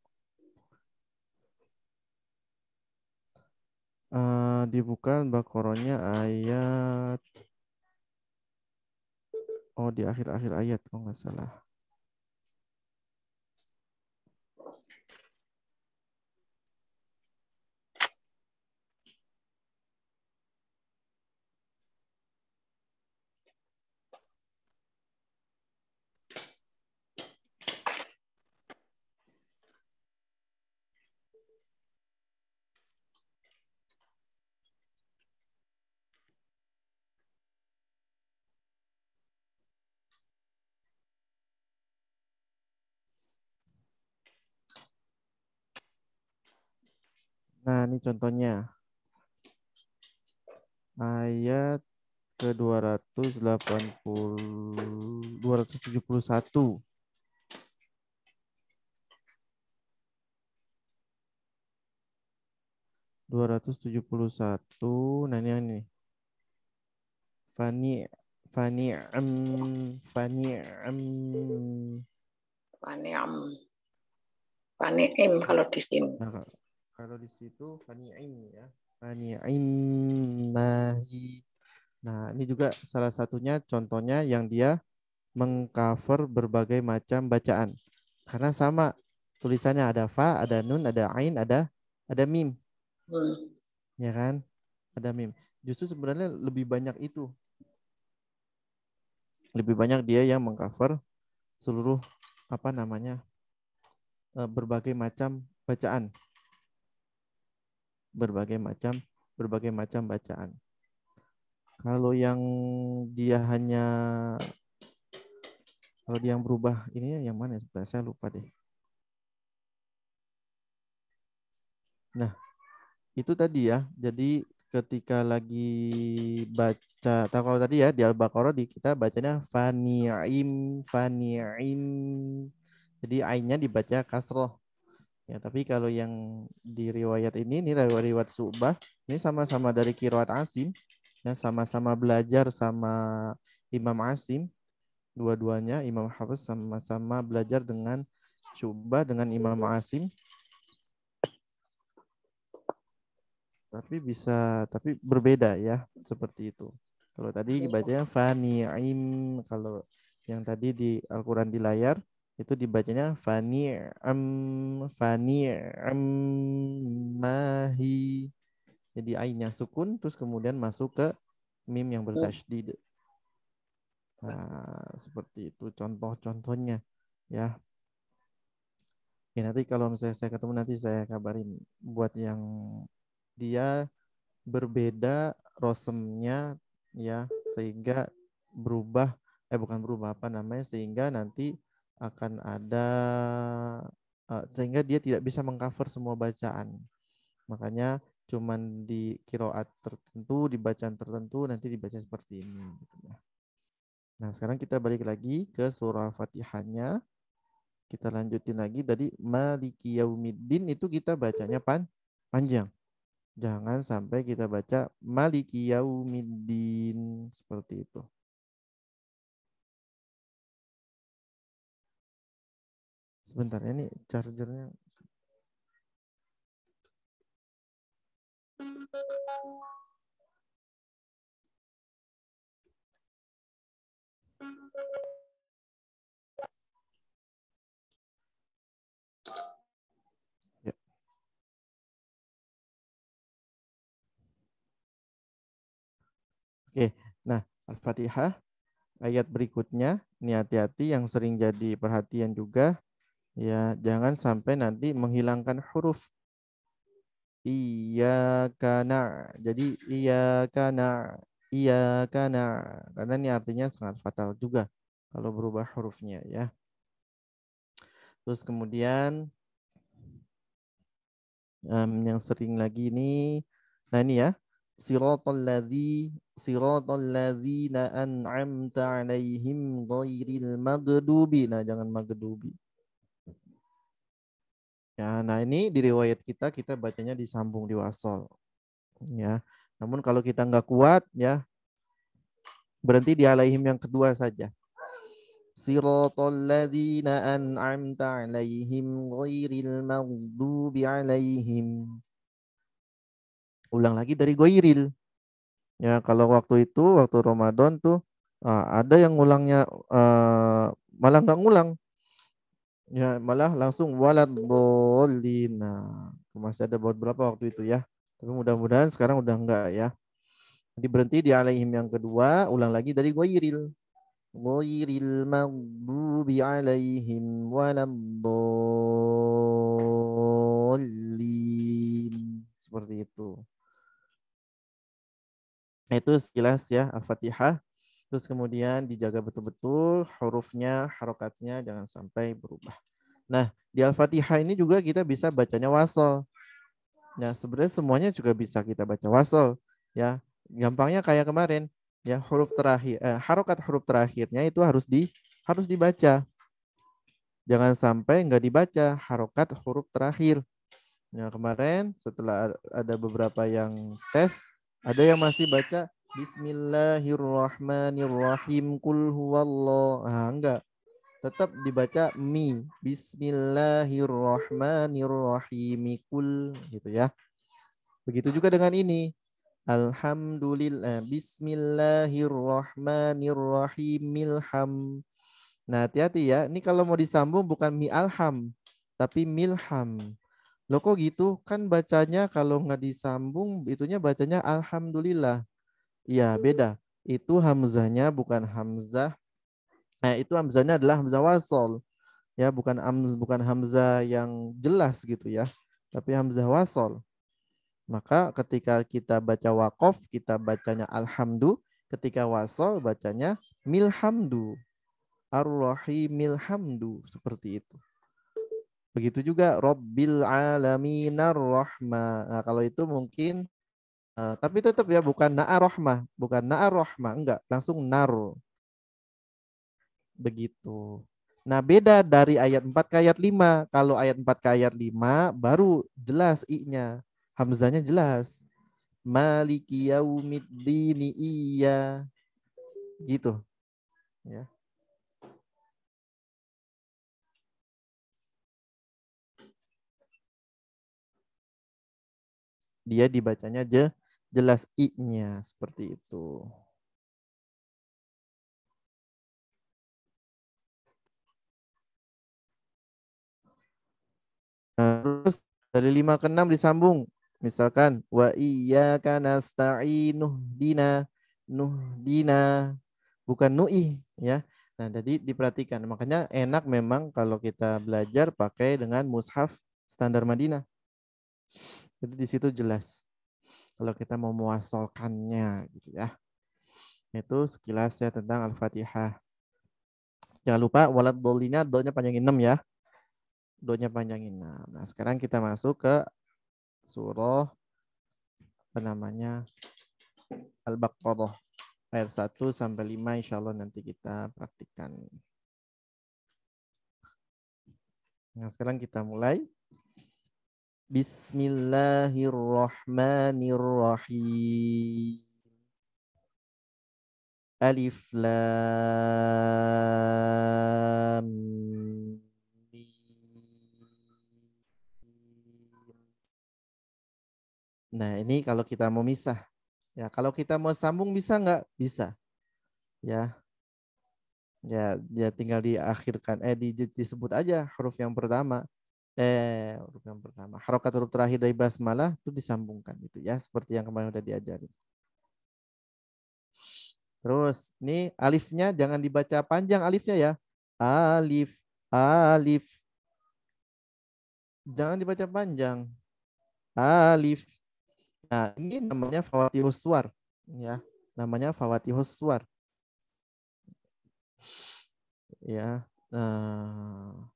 Uh, dibuka bakoronya ayat oh di akhir-akhir ayat oh nggak salah Nah, ini contohnya. Ayat ke-280 271. Dua ratus tujuh puluh satu. Nah ini ini. Fani Fani am Fani am Fani am Fani am kalau di sini. Nah, kalau di situ fani'in ya. fani'in nahi Nah, ini juga salah satunya contohnya yang dia mengcover berbagai macam bacaan. Karena sama tulisannya ada fa, ada nun, ada ain, ada ada mim. Hmm. Ya kan? Ada mim. Justru sebenarnya lebih banyak itu. Lebih banyak dia yang mengcover seluruh apa namanya eh, berbagai macam bacaan berbagai macam berbagai macam bacaan. Kalau yang dia hanya kalau dia yang berubah ini yang mana ya sebenarnya saya lupa deh. Nah, itu tadi ya. Jadi ketika lagi baca kalau tadi ya di Al-Baqarah di kita bacanya fani'im fani'im. Jadi ainnya dibaca kasroh Ya, tapi kalau yang di riwayat ini, ini riwayat Subah, ini sama-sama dari Kiroat Asim, ya sama-sama belajar sama Imam Asim, dua-duanya Imam Hafiz sama-sama belajar dengan Subah dengan Imam Asim. Tapi bisa, tapi berbeda ya seperti itu. Kalau tadi bacanya Fani'im, kalau yang tadi di Al-Quran di layar, itu dibacanya vanir am vanir am mahi jadi ainnya sukun terus kemudian masuk ke mim yang bertasydid nah, seperti itu contoh-contohnya ya Oke, nanti kalau misalnya saya ketemu nanti saya kabarin buat yang dia berbeda rosemnya ya sehingga berubah eh bukan berubah apa namanya sehingga nanti akan ada uh, sehingga dia tidak bisa mengcover semua bacaan. Makanya cuman di kiroat tertentu, di bacaan tertentu nanti dibaca seperti ini. Gitu ya. Nah sekarang kita balik lagi ke surah fatihahnya. Kita lanjutin lagi tadi Maliki Yaumiddin itu kita bacanya pan panjang. Jangan sampai kita baca Maliki Yaumiddin seperti itu. sebentar ini chargernya ya. Oke, nah Al-Fatihah ayat berikutnya, ini hati-hati yang sering jadi perhatian juga Ya, jangan sampai nanti menghilangkan huruf. Iya kana. Jadi iya kana, iya kana. Karena ini artinya sangat fatal juga kalau berubah hurufnya ya. Terus kemudian um, yang sering lagi ini, nah ini ya, siratal ladzi siratal ladzina an'amta 'alaihim ghairil maghdubi. Nah, jangan maghdubi. Ya, nah ini di riwayat kita kita bacanya disambung di wasol. Ya. Namun kalau kita nggak kuat ya berhenti di alaihim yang kedua saja. Siratal ladzina an'amta 'alaihim ghairil maghdubi 'alaihim. Ulang lagi dari goiril. Ya, kalau waktu itu waktu Ramadan tuh ah, ada yang ngulangnya ah, malah nggak ngulang Ya, malah langsung walad bolina Masih ada baut berapa waktu itu ya? Tapi mudah-mudahan sekarang udah enggak ya. Jadi berhenti di alaihim yang kedua, ulang lagi dari ghairil. Ghairil maghdubi alaihim waladdallin. Seperti itu. Nah, itu sekilas ya Al-Fatihah. Terus kemudian dijaga betul-betul hurufnya, harokatnya jangan sampai berubah. Nah, di Al-Fatihah ini juga kita bisa bacanya wasol. Nah, sebenarnya semuanya juga bisa kita baca wasol. Ya, gampangnya kayak kemarin, ya huruf terakhir, eh, harokat huruf terakhirnya itu harus di harus dibaca. Jangan sampai nggak dibaca harokat huruf terakhir. Nah, kemarin setelah ada beberapa yang tes, ada yang masih baca Bismillahirrahmanirrahim kul huwallah. Ah, enggak. Tetap dibaca mi. Bismillahirrahmanirrahim kul gitu ya. Begitu juga dengan ini. Alhamdulillah. Eh, Bismillahirrahmanirrahim milham. Nah, hati-hati ya. Ini kalau mau disambung bukan mi alham, tapi milham. Loh kok gitu? Kan bacanya kalau nggak disambung, itunya bacanya Alhamdulillah. Iya, hmm. beda. Itu hamzahnya bukan hamzah. nah itu hamzahnya adalah hamzah wasol. Ya, bukan bukan hamzah yang jelas gitu ya. Tapi hamzah wasol. Maka ketika kita baca wakof, kita bacanya alhamdu. Ketika wasol, bacanya milhamdu. ar milhamdu Seperti itu. Begitu juga Robbil alaminar rahma. Nah, kalau itu mungkin Uh, tapi tetap ya bukan na'a bukan na'a enggak, langsung nar. Begitu. Nah, beda dari ayat 4 ke ayat 5. Kalau ayat 4 ke ayat 5 baru jelas i-nya. Hamzahnya jelas. Maliki yaumiddin iya. Gitu. Ya. dia dibacanya je, jelas i-nya seperti itu. Nah, terus dari 5 ke 6 disambung. Misalkan wa iyyaka nasta'inuh dina nuh dina bukan nu'i ya. Nah, jadi diperhatikan. Makanya enak memang kalau kita belajar pakai dengan mushaf standar Madinah. Jadi di situ jelas kalau kita mau mewasolkannya gitu ya. Itu sekilas ya tentang Al-Fatihah. Jangan lupa walad dolina dolnya panjangin 6 ya. Dolnya panjangin 6. Nah, sekarang kita masuk ke surah apa namanya? Al-Baqarah ayat 1 sampai 5 insyaallah nanti kita praktikkan. Nah, sekarang kita mulai. Bismillahirrahmanirrahim. Alif lam mim. Nah, ini kalau kita mau misah. Ya, kalau kita mau sambung bisa nggak? Bisa. Ya. Ya, ya tinggal diakhirkan eh disebut aja huruf yang pertama eh huruf yang pertama harokat huruf terakhir dari basmalah itu disambungkan gitu ya seperti yang kemarin udah diajarin terus ini alifnya jangan dibaca panjang alifnya ya alif alif jangan dibaca panjang alif nah ini namanya fawati suar ya namanya fawati suar ya nah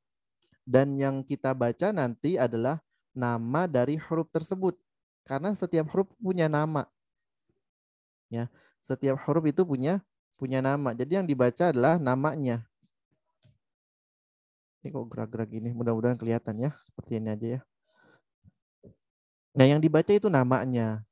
dan yang kita baca nanti adalah nama dari huruf tersebut. Karena setiap huruf punya nama. Ya, setiap huruf itu punya punya nama. Jadi yang dibaca adalah namanya. Ini kok gerak-gerak gini, mudah-mudahan kelihatan ya. Seperti ini aja ya. Nah, yang dibaca itu namanya.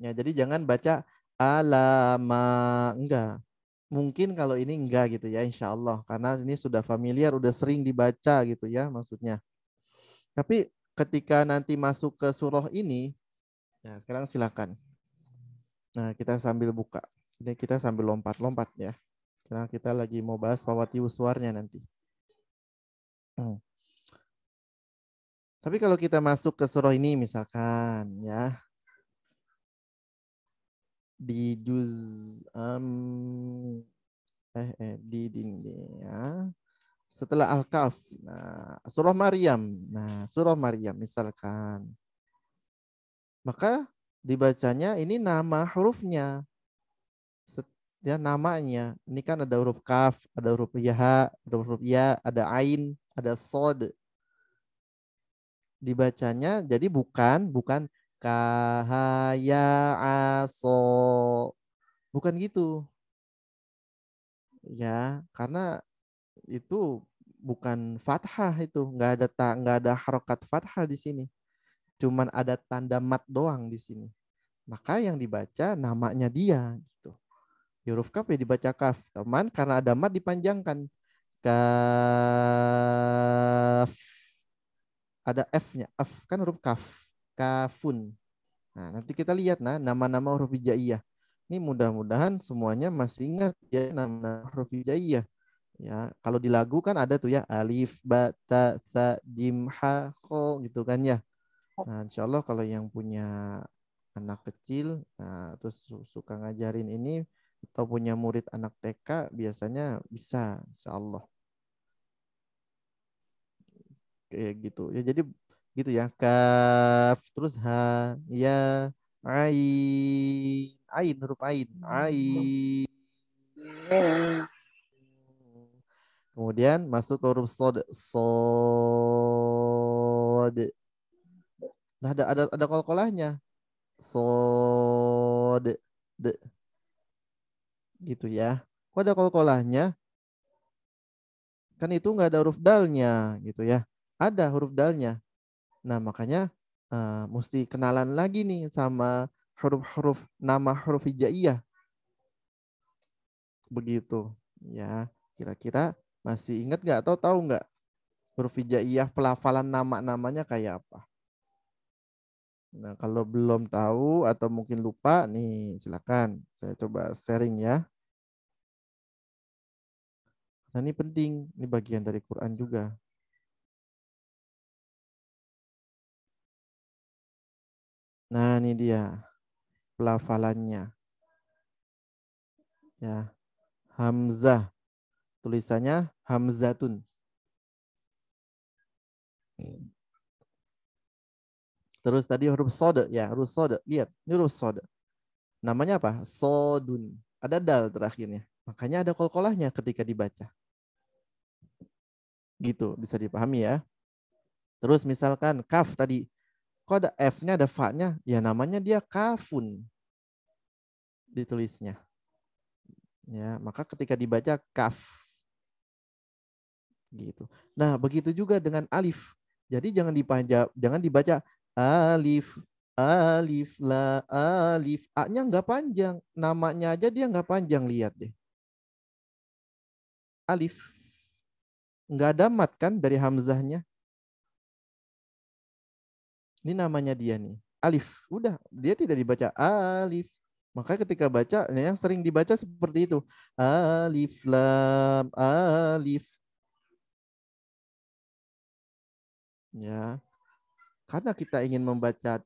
Ya, jadi jangan baca alama, enggak mungkin kalau ini enggak gitu ya insya Allah karena ini sudah familiar udah sering dibaca gitu ya maksudnya tapi ketika nanti masuk ke surah ini nah sekarang silakan nah kita sambil buka ini kita sambil lompat-lompat ya karena kita lagi mau bahas pawati uswarnya nanti hmm. tapi kalau kita masuk ke surah ini misalkan ya di juz um, eh, eh di di, ya. Setelah al kaf nah, surah Maryam. Nah, surah Maryam misalkan. Maka dibacanya ini nama hurufnya. Ya, namanya. Ini kan ada huruf kaf, ada huruf ya, ada huruf ya, ada ain, ada sod. Dibacanya jadi bukan bukan kahaya aso. Bukan gitu. Ya, karena itu bukan fathah itu, nggak ada ta, nggak ada harokat fathah di sini. Cuman ada tanda mat doang di sini. Maka yang dibaca namanya dia gitu. Huruf kaf ya dibaca kaf, teman karena ada mat dipanjangkan. Kaf ada F-nya, F kan huruf kaf kafun. Nah, nanti kita lihat nah nama-nama huruf hijaiyah. Ini mudah-mudahan semuanya masih ingat ya nama huruf hijaiyah. Ya, kalau di lagu kan ada tuh ya alif, ba, ta, sa, jim, ha, kho gitu kan ya. Nah, insya Allah kalau yang punya anak kecil, nah terus suka ngajarin ini atau punya murid anak TK biasanya bisa, insya Allah. Kayak gitu. Ya jadi gitu ya kaf terus ha ya ain ain huruf ain ain kemudian masuk ke huruf sod sod nah ada ada ada kol kolahnya sod de gitu ya kok ada kol kolahnya kan itu nggak ada huruf dalnya gitu ya ada huruf dalnya Nah, makanya uh, mesti kenalan lagi nih sama huruf-huruf nama huruf hijaiyah. Begitu. Ya, kira-kira masih ingat nggak atau tahu nggak huruf hijaiyah pelafalan nama-namanya kayak apa? Nah, kalau belum tahu atau mungkin lupa, nih silakan saya coba sharing ya. Nah, ini penting, ini bagian dari Quran juga. Nah, ini dia pelafalannya. Ya. Hamzah. Tulisannya hamzatun. Terus tadi huruf sod, ya huruf sod. Lihat, ini huruf sod. Namanya apa? Sodun. Ada dal terakhirnya. Makanya ada kol kolkolahnya ketika dibaca. Gitu, bisa dipahami ya. Terus misalkan kaf tadi. Kok ada F-nya, ada Fa-nya? Ya namanya dia kafun ditulisnya. Ya, maka ketika dibaca kaf gitu. Nah, begitu juga dengan alif. Jadi jangan dibaca jangan dibaca alif alif la alif a-nya nggak panjang, namanya aja dia nggak panjang lihat deh. Alif nggak ada mat kan dari hamzahnya? Ini namanya dia nih. Alif. Udah, dia tidak dibaca alif. Maka ketika baca, ya, yang sering dibaca seperti itu. Alif, lam, alif. Ya. Karena kita ingin membaca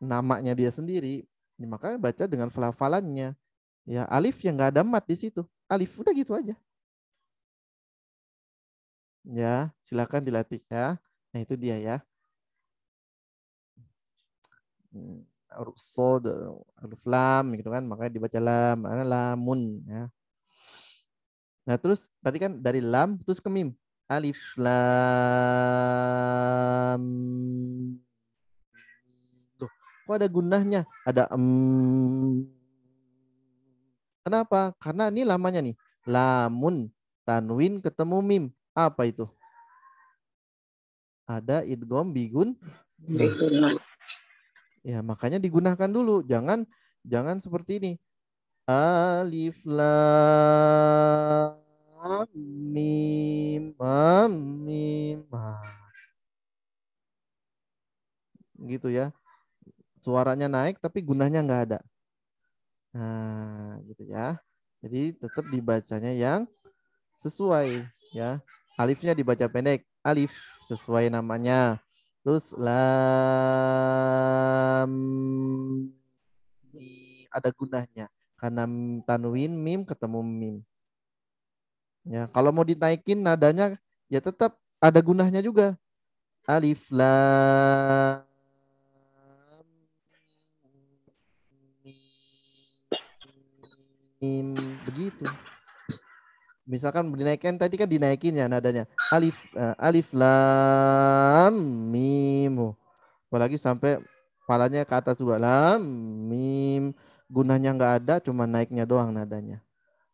namanya dia sendiri, ya, maka baca dengan falafalannya. Ya, alif yang nggak ada mat di situ. Alif udah gitu aja. Ya, silakan dilatih ya. Nah, itu dia ya. Hmm, huruf sod, huruf lam gitu kan, makanya dibaca lam, mana lamun ya. Nah, terus tadi kan dari lam terus ke mim. Alif lam. Tuh, kok ada gunahnya? Ada em. Kenapa? Karena ini lamanya nih. Lamun tanwin ketemu mim. Apa itu? Ada idgom Bigun. Ya, makanya digunakan dulu. Jangan jangan seperti ini. Alif lam mim mim, Gitu ya. Suaranya naik tapi gunanya nggak ada. Nah, gitu ya. Jadi tetap dibacanya yang sesuai ya. Alifnya dibaca pendek, alif sesuai namanya. Terus lam ini ada gunanya karena tanwin mim ketemu mim. Ya, kalau mau dinaikin nadanya ya tetap ada gunanya juga. Alif lam mim begitu misalkan dinaikkan tadi kan dinaikin ya nadanya alif uh, alif lam mim apalagi sampai palanya ke atas juga lam mim gunanya nggak ada cuma naiknya doang nadanya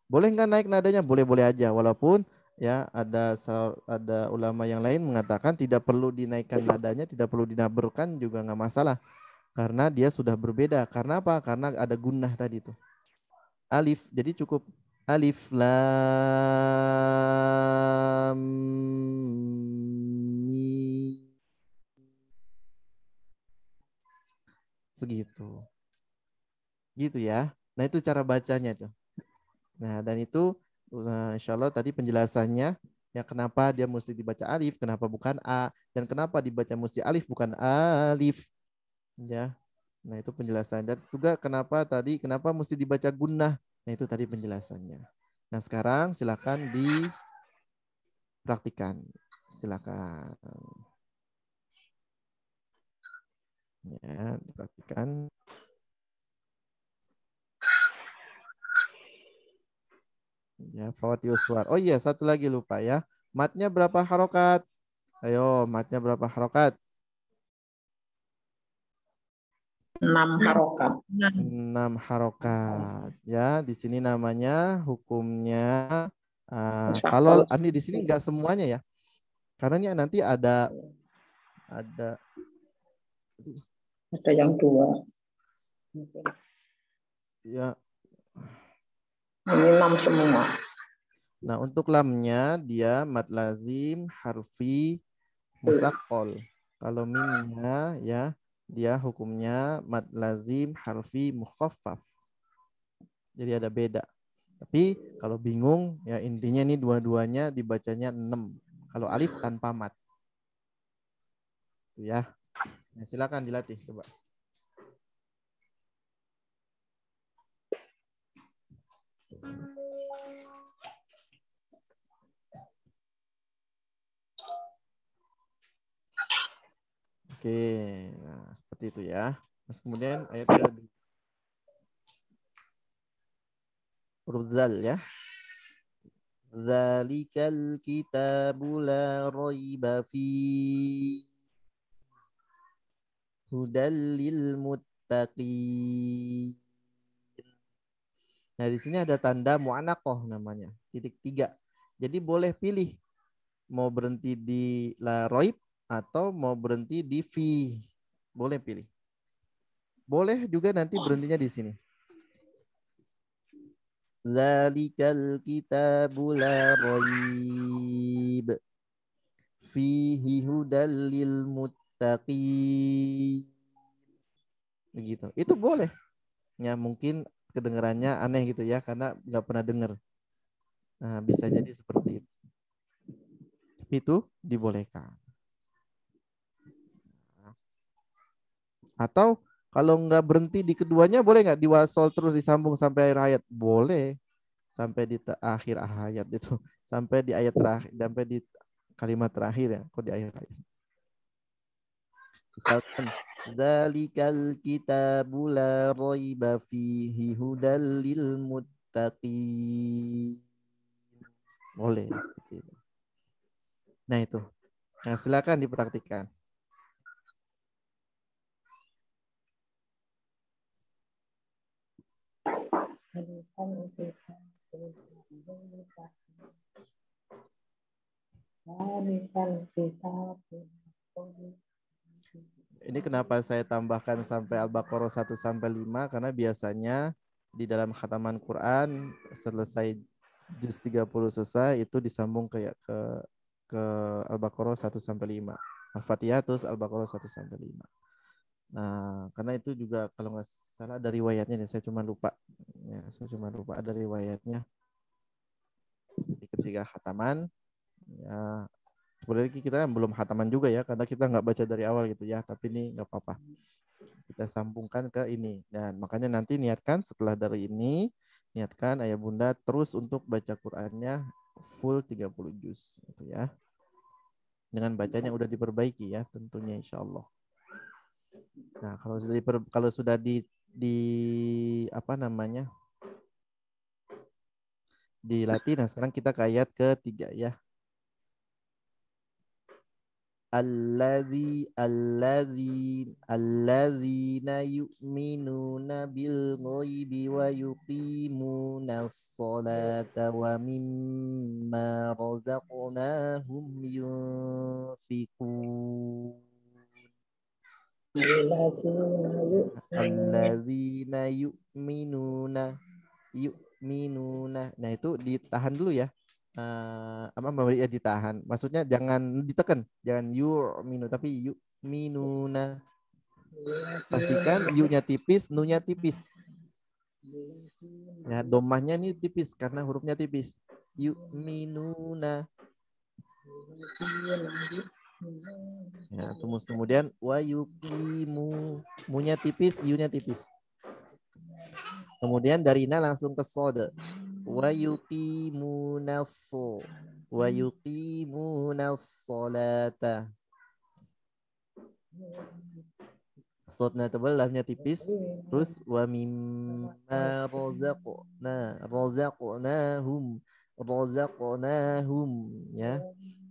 boleh nggak naik nadanya boleh boleh aja walaupun ya ada ada ulama yang lain mengatakan tidak perlu dinaikkan nadanya tidak perlu dinaburkan juga nggak masalah karena dia sudah berbeda karena apa karena ada gunah tadi tuh alif jadi cukup Alif Lam mi Segitu. Gitu ya. Nah itu cara bacanya tuh. Nah dan itu eh, insya Allah tadi penjelasannya ya kenapa dia mesti dibaca alif, kenapa bukan a, dan kenapa dibaca mesti alif bukan alif. Ya. Nah itu penjelasan. Dan juga kenapa tadi, kenapa mesti dibaca gunnah, Nah, itu tadi penjelasannya. Nah, sekarang silakan dipraktikan. Silakan. Ya, dipraktikan. Ya, fawati uswar. Oh iya, satu lagi lupa ya. Matnya berapa harokat? Ayo, matnya berapa harokat? enam harokat. Enam harokat. Ya, di sini namanya hukumnya. Uh, kalau ini di sini nggak semuanya ya, karena ini nanti ada ada ada yang dua. Ya. Ini enam semua. Nah, untuk lamnya dia mat lazim, harfi, musakol. Kalau minnya ya dia hukumnya mad lazim harfi mukhaffaf. Jadi ada beda. Tapi kalau bingung ya intinya ini dua-duanya dibacanya 6. Kalau alif tanpa mat. Itu ya. Nah, silakan dilatih coba. Thank you. Oke, nah seperti itu ya. Terus kemudian ayat nah. ke huruf zal ya. Zalikal kitabu la raiba fi hudal lil muttaqin. Nah, di sini ada tanda mu'anakoh namanya, titik tiga. Jadi boleh pilih mau berhenti di la roib atau mau berhenti di V. Boleh pilih. Boleh juga nanti berhentinya di sini. Zalikal kitabu la raib fihi hudal muttaqi. Begitu. Itu boleh. Ya mungkin kedengarannya aneh gitu ya karena nggak pernah dengar. Nah, bisa jadi seperti itu. itu dibolehkan. Atau kalau nggak berhenti di keduanya boleh nggak diwasol terus disambung sampai akhir ayat? Boleh. Sampai di akhir ayat itu. Sampai di ayat terakhir, sampai di kalimat terakhir ya, kok di akhir ayat. Misalkan Dalikal kitabu la raiba fihi hudal lil muttaqin. Boleh seperti itu. Nah itu. Nah, silakan dipraktikkan. Ini kenapa saya tambahkan sampai Al-Baqarah 1 sampai 5 karena biasanya di dalam khataman Quran selesai juz 30 selesai itu disambung kayak ke ke Al-Baqarah 1 sampai 5. Al-Fatihah terus Al-Baqarah 1 sampai 5. Nah, karena itu juga kalau nggak salah dari riwayatnya nih, saya cuma lupa. Ya, saya cuma lupa ada riwayatnya. Jadi ketiga khataman, ya sebenarnya kita kan belum khataman juga ya, karena kita nggak baca dari awal gitu ya. Tapi ini nggak apa-apa. Kita sambungkan ke ini. Dan makanya nanti niatkan setelah dari ini, niatkan ayah bunda terus untuk baca Qurannya full 30 juz gitu ya. Dengan bacanya udah diperbaiki ya tentunya insya Allah. Nah, kalau sudah diper, kalau sudah di di apa namanya? dilatih. Nah, sekarang kita ke ayat ketiga ya. Alladzi alladzi alladzina yu'minuna bil ghaibi wa yuqimuna sholata wa mimma razaqnahum yunfiqun Alladzina yu'minuna yu'minuna. Nah, itu ditahan dulu ya. Eh, apa ya ditahan. Maksudnya jangan ditekan, jangan yu'minu tapi yu'minuna. Pastikan yu'nya tipis, nunya tipis. Ya, domahnya ini tipis karena hurufnya tipis. Yu'minuna. Ya, tumus kemudian mu munya tipis, yunya tipis. Kemudian dari na langsung ke sode. Wayukimunasu. Wayukimunasolata. Sodnya tebal, lamnya tipis. Terus wa mimma rozaqna rozaqnahum hum. ya.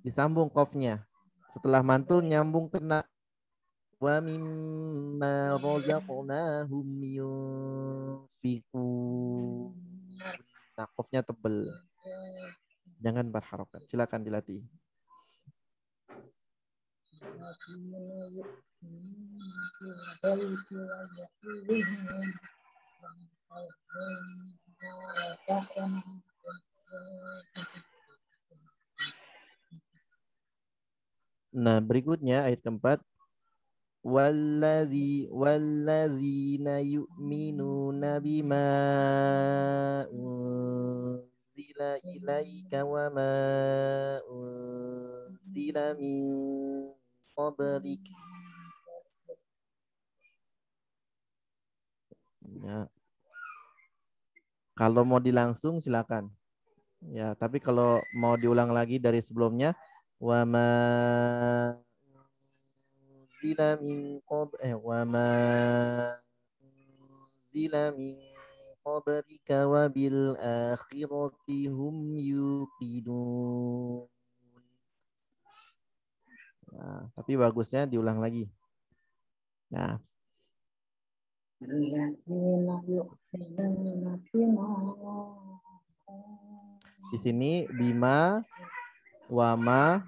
Disambung kofnya. Setelah mantul nyambung kena wa mimma razaqnahum yunfiqun. Nakofnya tebel. Jangan berharokat. Silakan dilatih. Thank you. Nah, berikutnya ayat keempat. Walladhi walladzina yu'minuna bima unzila ilaika wa ma unzila min qablik. Ya. Kalau mau dilangsung silakan. Ya, tapi kalau mau diulang lagi dari sebelumnya, وما أنزل من قبل وما أنزل من قبلك وبالآخرة هم يوقنون Nah, tapi bagusnya diulang lagi. Nah. Di sini bima wama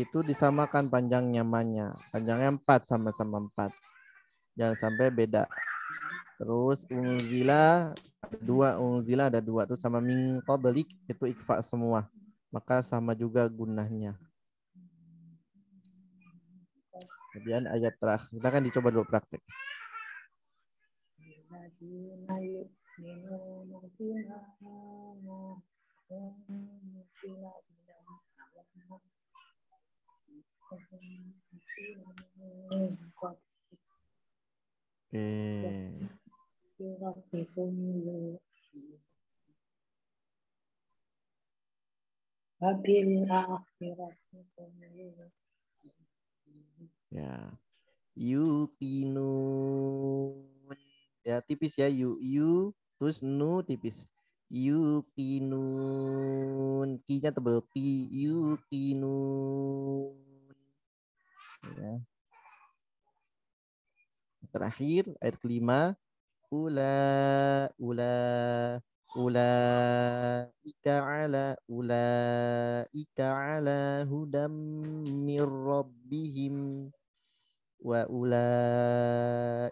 itu disamakan panjangnya nyamannya. Panjangnya empat sama-sama 4. Jangan sampai beda. Terus unzila dua, unzila ada dua itu sama mingko qablik itu ikfa semua. Maka sama juga gunanya. Kemudian ayat terakhir. Kita akan dicoba dulu praktek. Oke. Ya. Ya tipis ya yu yu terus nu tipis. yukinun ki Kinya yukinun Ki Ya. Terakhir ayat kelima ula ula ula ika ala ula ika ala hudam mir rabbihim wa ula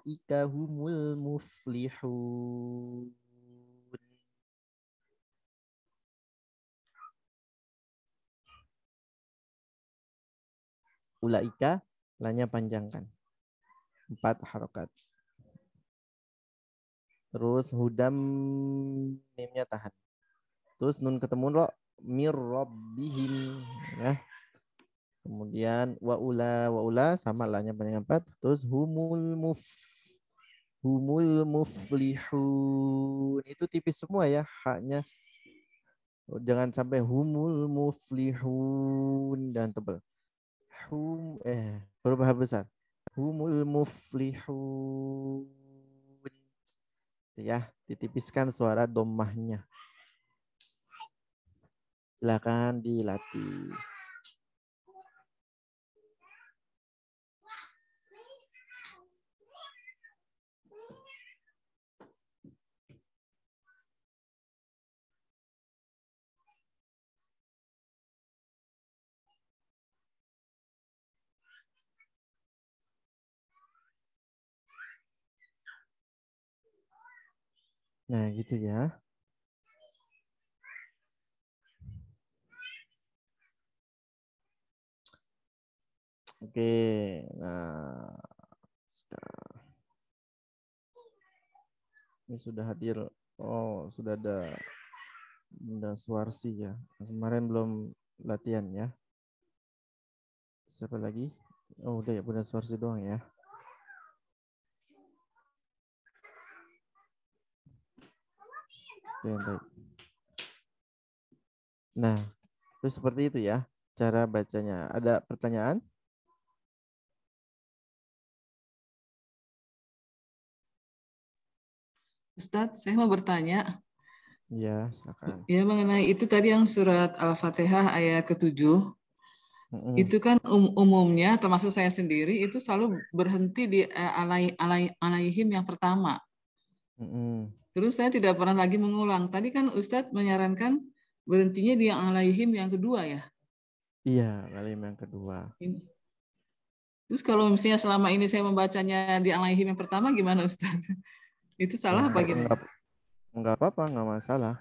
ika humul muflihun Ulaika lanya panjangkan. Empat harokat. Terus hudam mimnya tahan. Terus nun ketemu lo mir rabbihim ya. Kemudian waula waula sama lanya panjang empat. Terus humul muf humul muflihun itu tipis semua ya haknya. Jangan sampai humul muflihun dan tebal hum eh huruf H besar. Humul muflihun. Ya, ditipiskan suara domahnya. Silakan dilatih. Nah, gitu ya. Oke, nah ini sudah hadir. Oh, sudah ada Bunda suarsi ya. Kemarin belum latihan ya. Siapa lagi? Oh, udah ya Bunda suarsi doang ya. yang baik. Nah, terus seperti itu ya cara bacanya. Ada pertanyaan? Ustadz, saya mau bertanya. Ya, silakan. Ya, mengenai itu tadi yang surat Al-Fatihah ayat ke-7. Mm-hmm. Itu kan um, umumnya termasuk saya sendiri itu selalu berhenti di uh, alai, alai, alaihim yang pertama. Terus saya tidak pernah lagi mengulang. Tadi kan Ustadz menyarankan berhentinya di yang alaihim yang kedua ya. Iya, alaihim yang kedua. Terus kalau misalnya selama ini saya membacanya di alaihim yang pertama gimana Ustadz? Itu salah nah, apa gimana? Enggak, enggak apa-apa, enggak masalah.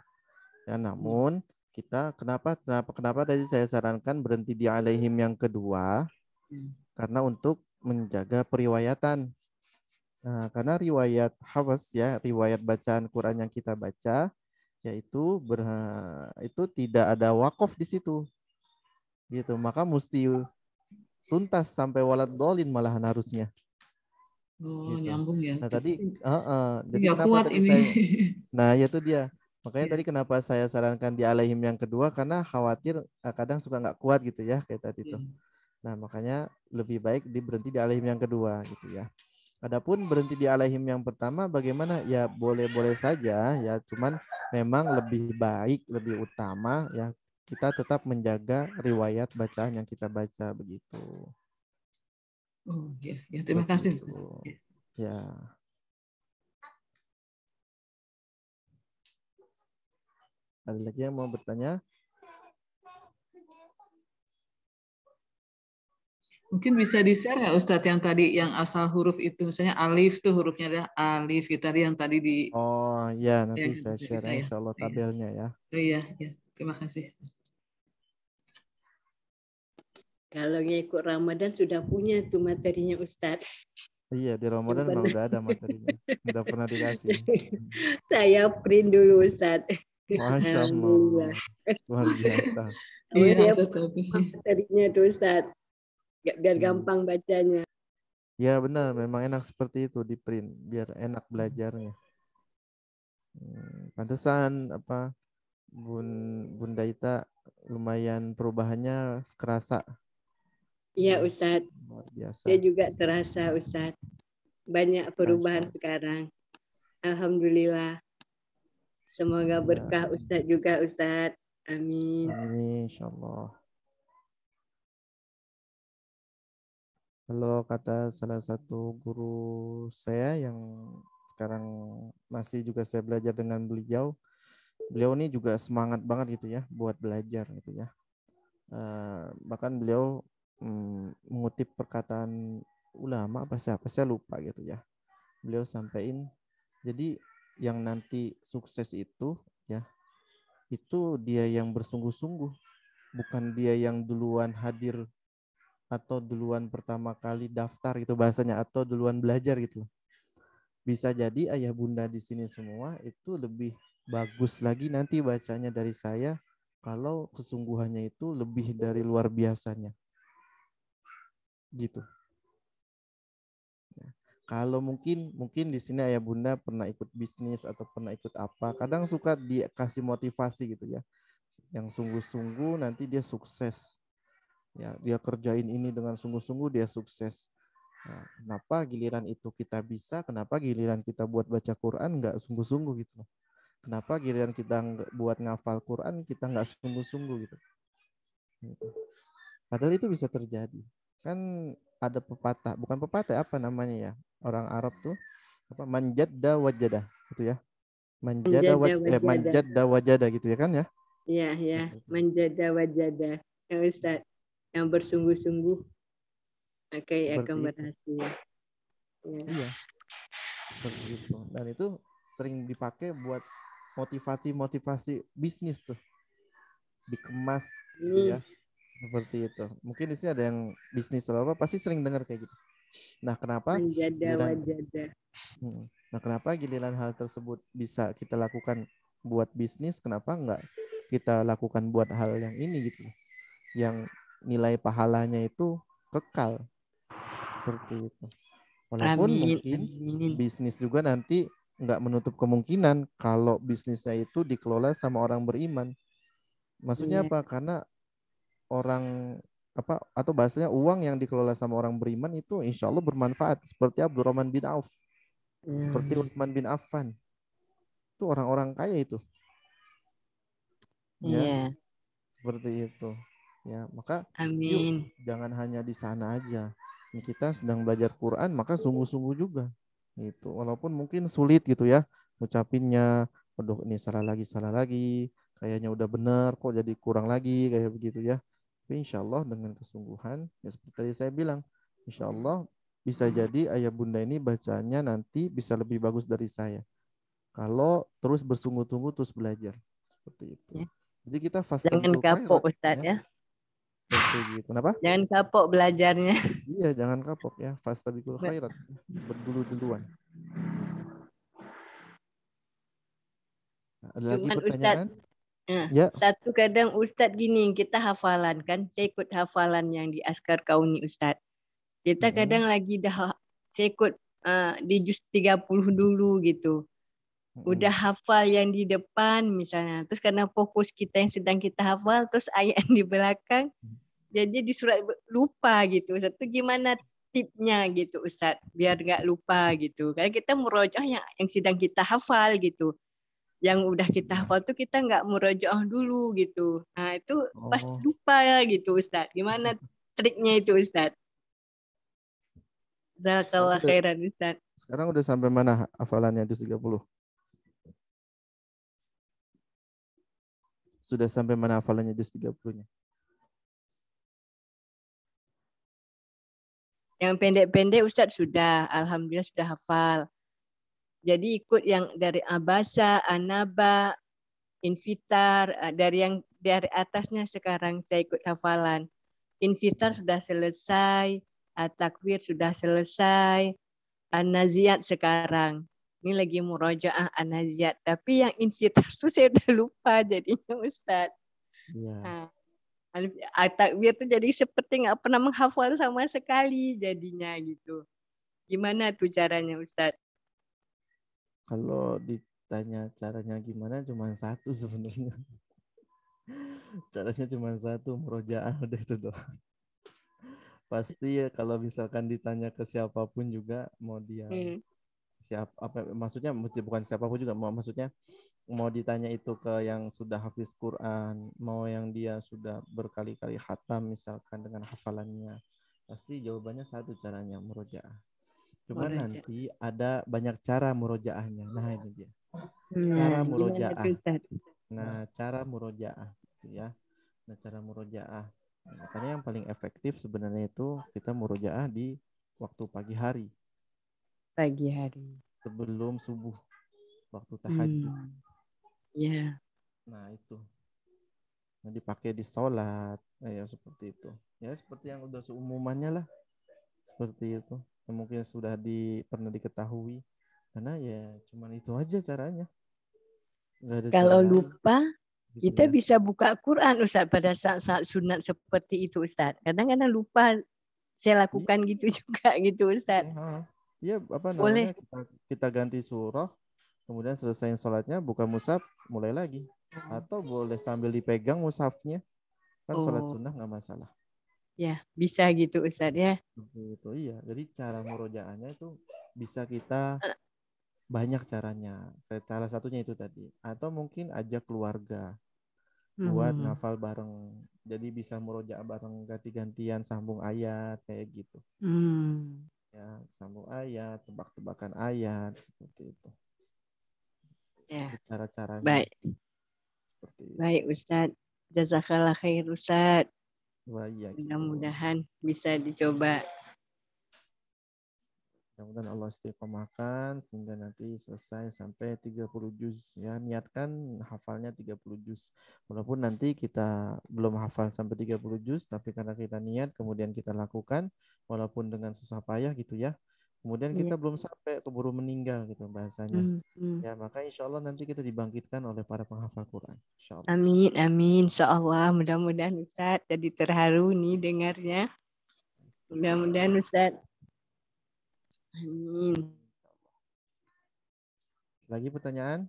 Ya, namun kita kenapa kenapa kenapa tadi saya sarankan berhenti di alaihim yang kedua? Hmm. Karena untuk menjaga periwayatan Nah, karena riwayat hawas ya, riwayat bacaan Quran yang kita baca yaitu ber, itu tidak ada wakaf di situ. Gitu, maka mesti tuntas sampai walad dolin malahan harusnya. Oh, gitu. nyambung ya. Nah, tadi uh, uh, jadi kuat tadi ini. Saya, nah, ya itu dia. Makanya iya. tadi kenapa saya sarankan di alaihim yang kedua karena khawatir eh, kadang suka nggak kuat gitu ya kayak tadi yeah. tuh. Iya. Nah, makanya lebih baik diberhenti di alaihim yang kedua gitu ya. Adapun berhenti di alaihim yang pertama bagaimana ya boleh-boleh saja ya cuman memang lebih baik lebih utama ya kita tetap menjaga riwayat bacaan yang kita baca begitu. Oh ya, ya terima kasih. Begitu. Ya. Ada lagi yang mau bertanya? Mungkin bisa di-share nggak Ustadz yang tadi yang asal huruf itu misalnya alif tuh hurufnya ada alif gitu tadi yang tadi di Oh ya nanti ya, saya share saya. insya Allah iya. tabelnya ya. Oh iya, iya. terima kasih. Kalau ngikut ikut Ramadan sudah punya tuh materinya Ustadz. Iya di Ramadan memang udah ada materinya, udah pernah dikasih. Saya print dulu Ustadz. Masya Allah. Luar biasa. Iya, oh, iya Materinya tuh Ustaz biar hmm. gampang bacanya. Ya benar, memang enak seperti itu di print, biar enak belajarnya. Hmm, pantesan apa Bun Bunda Ita lumayan perubahannya kerasa. Iya hmm, Ustad. Biasa. Dia juga terasa Ustad. Banyak perubahan Masa. sekarang. Alhamdulillah. Semoga iya. berkah ya. Ustad juga Ustad. Amin. Amin, insya Kalau kata salah satu guru saya yang sekarang masih juga saya belajar dengan beliau, beliau ini juga semangat banget gitu ya buat belajar gitu ya. Eh, bahkan beliau mm, mengutip perkataan ulama apa siapa saya lupa gitu ya. Beliau sampaikan jadi yang nanti sukses itu ya itu dia yang bersungguh-sungguh bukan dia yang duluan hadir atau duluan pertama kali daftar gitu bahasanya atau duluan belajar gitu bisa jadi ayah bunda di sini semua itu lebih bagus lagi nanti bacanya dari saya kalau kesungguhannya itu lebih dari luar biasanya gitu ya. kalau mungkin mungkin di sini ayah bunda pernah ikut bisnis atau pernah ikut apa kadang suka dikasih motivasi gitu ya yang sungguh-sungguh nanti dia sukses ya dia kerjain ini dengan sungguh-sungguh dia sukses ya, kenapa giliran itu kita bisa kenapa giliran kita buat baca Quran nggak sungguh-sungguh gitu kenapa giliran kita buat ngafal Quran kita nggak sungguh-sungguh gitu? gitu. padahal itu bisa terjadi kan ada pepatah bukan pepatah apa namanya ya orang Arab tuh apa manjada wajada gitu ya manjada, eh, wajada. manjada wajada gitu ya kan ya iya iya gitu. manjada wajada ya Ustaz yang bersungguh-sungguh oke okay, akan berhasil. Ya. Iya. Seperti itu. Dan itu sering dipakai buat motivasi-motivasi bisnis tuh. Dikemas gitu hmm. ya. Seperti itu. Mungkin di sini ada yang bisnis atau apa pasti sering dengar kayak gitu. Nah, kenapa? Wajada, giliran, hmm. nah, kenapa giliran hal tersebut bisa kita lakukan buat bisnis? Kenapa enggak kita lakukan buat hal yang ini gitu? Yang nilai pahalanya itu kekal seperti itu. Walaupun Amin. mungkin bisnis juga nanti nggak menutup kemungkinan kalau bisnisnya itu dikelola sama orang beriman. Maksudnya yeah. apa? Karena orang apa atau bahasanya uang yang dikelola sama orang beriman itu insya Allah bermanfaat seperti Abdurrahman bin Auf, yeah. Hmm. seperti Utsman bin Affan. Itu orang-orang kaya itu. Ya. Iya. Yeah. Seperti itu. Ya, maka Amin. Yuk, jangan hanya di sana aja. Ini ya, kita sedang belajar Quran, maka sungguh-sungguh juga. Itu walaupun mungkin sulit gitu ya ngucapinnya. Aduh, ini salah lagi, salah lagi. Kayaknya udah benar kok jadi kurang lagi kayak begitu ya. Tapi insya Allah dengan kesungguhan, ya seperti tadi saya bilang, insya Allah bisa jadi ayah bunda ini bacanya nanti bisa lebih bagus dari saya. Kalau terus bersungguh-sungguh terus belajar seperti itu. Ya. Jadi kita fast Jangan kapok Ustaz ya. ya seperti gitu. Kenapa? Jangan kapok belajarnya. Iya, jangan kapok ya. Fastabiqul khairat. Berdulu-duluan. Nah, ada Cuman pertanyaan? Ustadz, eh, ya. Satu kadang Ustadz gini, kita hafalan kan. Saya ikut hafalan yang di Askar Kauni Ustadz. Kita hmm. kadang lagi dah, saya ikut uh, di Juz 30 dulu gitu udah hafal yang di depan misalnya terus karena fokus kita yang sedang kita hafal terus ayat yang di belakang jadi di surat lupa gitu Ustaz itu gimana tipnya gitu Ustaz biar nggak lupa gitu karena kita murojaah yang yang sedang kita hafal gitu yang udah kita hafal tuh kita nggak murojaah dulu gitu nah itu oh. pas lupa ya gitu Ustaz gimana triknya itu Ustaz Zalakallah khairan Ustaz sekarang udah sampai mana hafalannya 30? Sudah sampai mana hafalannya juz 30-nya? Yang pendek-pendek Ustadz sudah, Alhamdulillah sudah hafal. Jadi ikut yang dari Abasa, Anaba, Invitar, eh, dari yang dari atasnya sekarang saya ikut hafalan. Invitar sudah selesai, takwir sudah selesai, anaziat sekarang ini lagi murojaah anaziat tapi yang insitas tuh saya udah lupa jadinya Ustad. Yeah. Nah, takbir tuh jadi seperti nggak pernah menghafal sama sekali jadinya gitu. Gimana tuh caranya Ustad? Kalau ditanya caranya gimana cuma satu sebenarnya. Caranya cuma satu, murojaah udah itu doang. Pasti ya kalau misalkan ditanya ke siapapun juga mau dia hmm siap apa maksudnya bukan siapapun juga mau maksudnya mau ditanya itu ke yang sudah hafiz Quran mau yang dia sudah berkali-kali khatam misalkan dengan hafalannya pasti jawabannya satu caranya murojaah cuman Muroja. nanti ada banyak cara murojaahnya nah ini dia nah, cara murojaah nah cara murojaah gitu ya nah cara murojaah makanya nah, yang paling efektif sebenarnya itu kita murojaah di waktu pagi hari pagi hari sebelum subuh waktu tahajud hmm. ya nah itu nah, dipakai di sholat nah, ya seperti itu ya seperti yang udah seumumannya lah seperti itu yang mungkin sudah di pernah diketahui karena ya cuman itu aja caranya kalau cara. lupa gitu kita ya. bisa buka Quran Ustaz pada saat-saat sunat seperti itu Ustaz. Kadang-kadang lupa saya lakukan ya. gitu juga gitu Ustaz. Ya, Iya apa namanya Boleh. kita, kita ganti surah kemudian selesai sholatnya buka musaf mulai lagi atau boleh sambil dipegang musafnya kan oh. sholat sunnah nggak masalah ya bisa gitu Ustaz ya begitu iya jadi cara merojaannya itu bisa kita banyak caranya salah satunya itu tadi atau mungkin ajak keluarga buat hmm. nafal bareng jadi bisa merojak bareng ganti-gantian sambung ayat kayak gitu hmm ya sambung ayat tebak-tebakan ayat seperti itu ya cara-cara baik seperti itu. baik Ustadz jazakallah khair Ustadz iya, gitu. Mudah-mudahan bisa dicoba Mudah-mudahan Allah istiqomahkan sehingga nanti selesai sampai 30 juz ya. Niatkan hafalnya 30 juz. Walaupun nanti kita belum hafal sampai 30 juz tapi karena kita niat kemudian kita lakukan walaupun dengan susah payah gitu ya. Kemudian iya. kita ya. belum sampai keburu meninggal gitu bahasanya. Hmm, hmm. Ya maka insya Allah nanti kita dibangkitkan oleh para penghafal Quran. Insya Allah. Amin amin. Insya Allah mudah-mudahan Ustaz jadi terharu nih dengarnya. Mudah-mudahan Ustaz Amin. Lagi pertanyaan?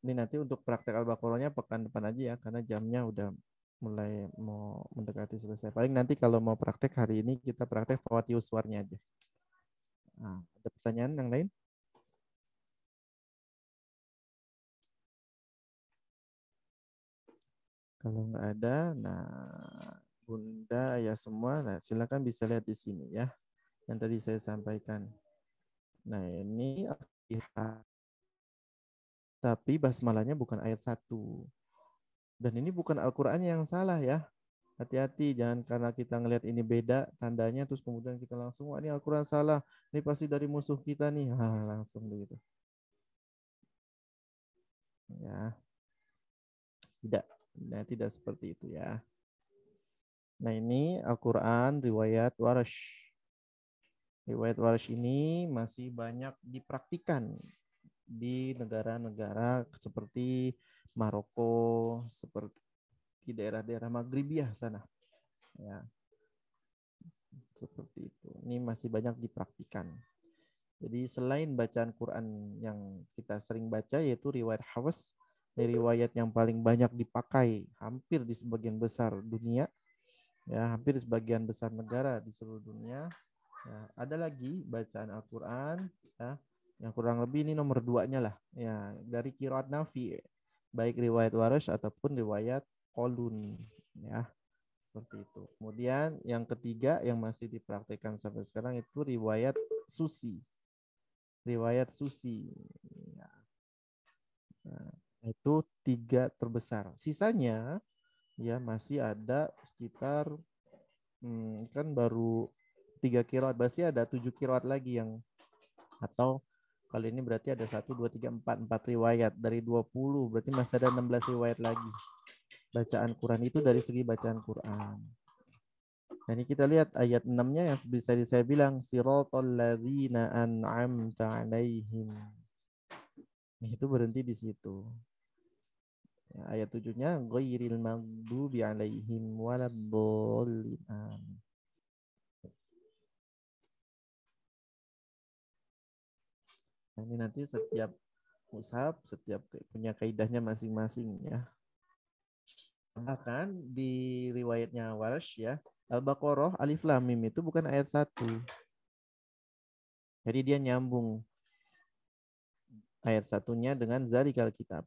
Ini nanti untuk praktek Al-Baqarahnya pekan depan aja ya, karena jamnya udah mulai mau mendekati selesai. Paling nanti kalau mau praktek hari ini, kita praktek Fawatius Uswarnya aja. Nah, ada pertanyaan yang lain? Kalau nggak ada, nah Bunda ya semua, nah silakan bisa lihat di sini ya yang tadi saya sampaikan. Nah, ini tapi basmalahnya bukan ayat satu. Dan ini bukan Al-Qur'an yang salah ya. Hati-hati jangan karena kita ngelihat ini beda tandanya terus kemudian kita langsung wah ini Al-Qur'an salah. Ini pasti dari musuh kita nih. Ha, langsung begitu. Ya. Tidak. Nah, tidak seperti itu ya. Nah, ini Al-Qur'an riwayat Warash Riwayat waris ini masih banyak dipraktikan di negara-negara seperti Maroko, seperti daerah-daerah Maghribiah sana. Ya. Seperti itu. Ini masih banyak dipraktikan. Jadi selain bacaan Quran yang kita sering baca yaitu riwayat Hawas, ini riwayat yang paling banyak dipakai hampir di sebagian besar dunia, ya hampir di sebagian besar negara di seluruh dunia. Ya, ada lagi bacaan Al-Quran ya, yang kurang lebih ini nomor dua nya lah ya dari kiroat nafi baik riwayat waris ataupun riwayat kolun ya seperti itu. Kemudian yang ketiga yang masih dipraktikkan sampai sekarang itu riwayat susi. Riwayat susi. Ya. Nah, itu tiga terbesar. Sisanya ya masih ada sekitar hmm, kan baru 3 kilowatt berarti ada 7 kilowatt lagi yang atau kalau ini berarti ada 1 2 3 4 4 riwayat dari 20 berarti masih ada 16 riwayat lagi bacaan Quran itu dari segi bacaan Quran. Dan nah, ini kita lihat ayat 6-nya yang bisa saya bilang siratal ladzina an'amta alaihim. Nah, itu berhenti di situ. Ayat 7-nya ghairil maghdubi alaihim waladdallin. Nah, ini nanti setiap usap setiap punya kaidahnya masing-masing ya. Bahkan di riwayatnya Warsh ya, Al-Baqarah Alif Lam Mim itu bukan ayat satu. Jadi dia nyambung ayat satunya dengan Zalikal Kitab.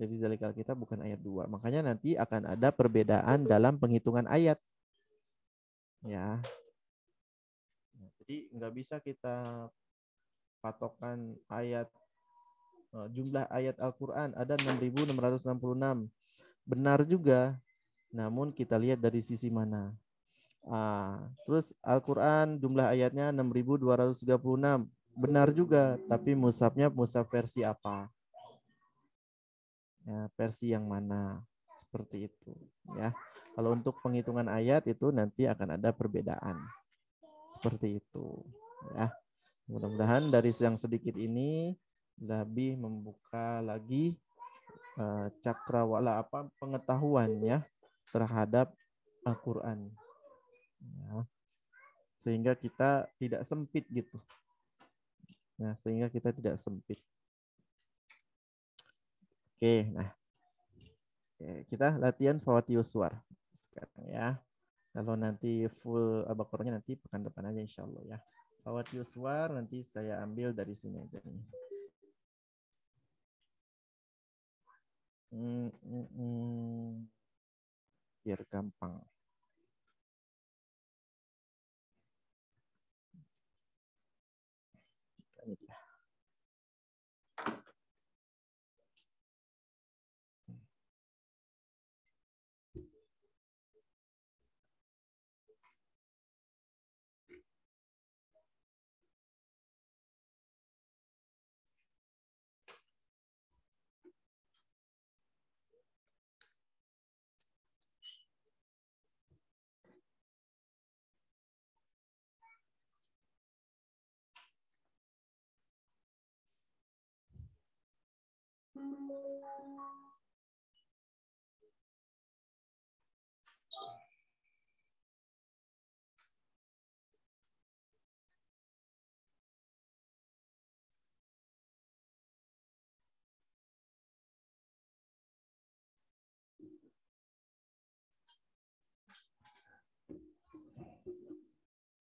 Jadi Zalikal Kitab bukan ayat dua. Makanya nanti akan ada perbedaan dalam penghitungan ayat. Ya. Jadi nggak bisa kita patokan ayat eh, jumlah ayat Al-Qur'an ada 6666. Benar juga, namun kita lihat dari sisi mana. Ah, terus Al-Qur'an jumlah ayatnya 6236. Benar juga, tapi musafnya musaf versi apa? Ya, versi yang mana? Seperti itu, ya. Kalau untuk penghitungan ayat itu nanti akan ada perbedaan. Seperti itu, ya. Mudah-mudahan dari yang sedikit ini lebih membuka lagi uh, eh, cakrawala apa pengetahuan ya terhadap Al-Qur'an. Eh, ya. Sehingga kita tidak sempit gitu. Nah, sehingga kita tidak sempit. Oke, nah. Oke, kita latihan fawatius suar sekarang ya. Kalau nanti full abakornya nanti pekan depan aja insya Allah ya. Fawat Yuswar nanti saya ambil dari sini aja nih. Hmm, hmm, hmm. Biar gampang.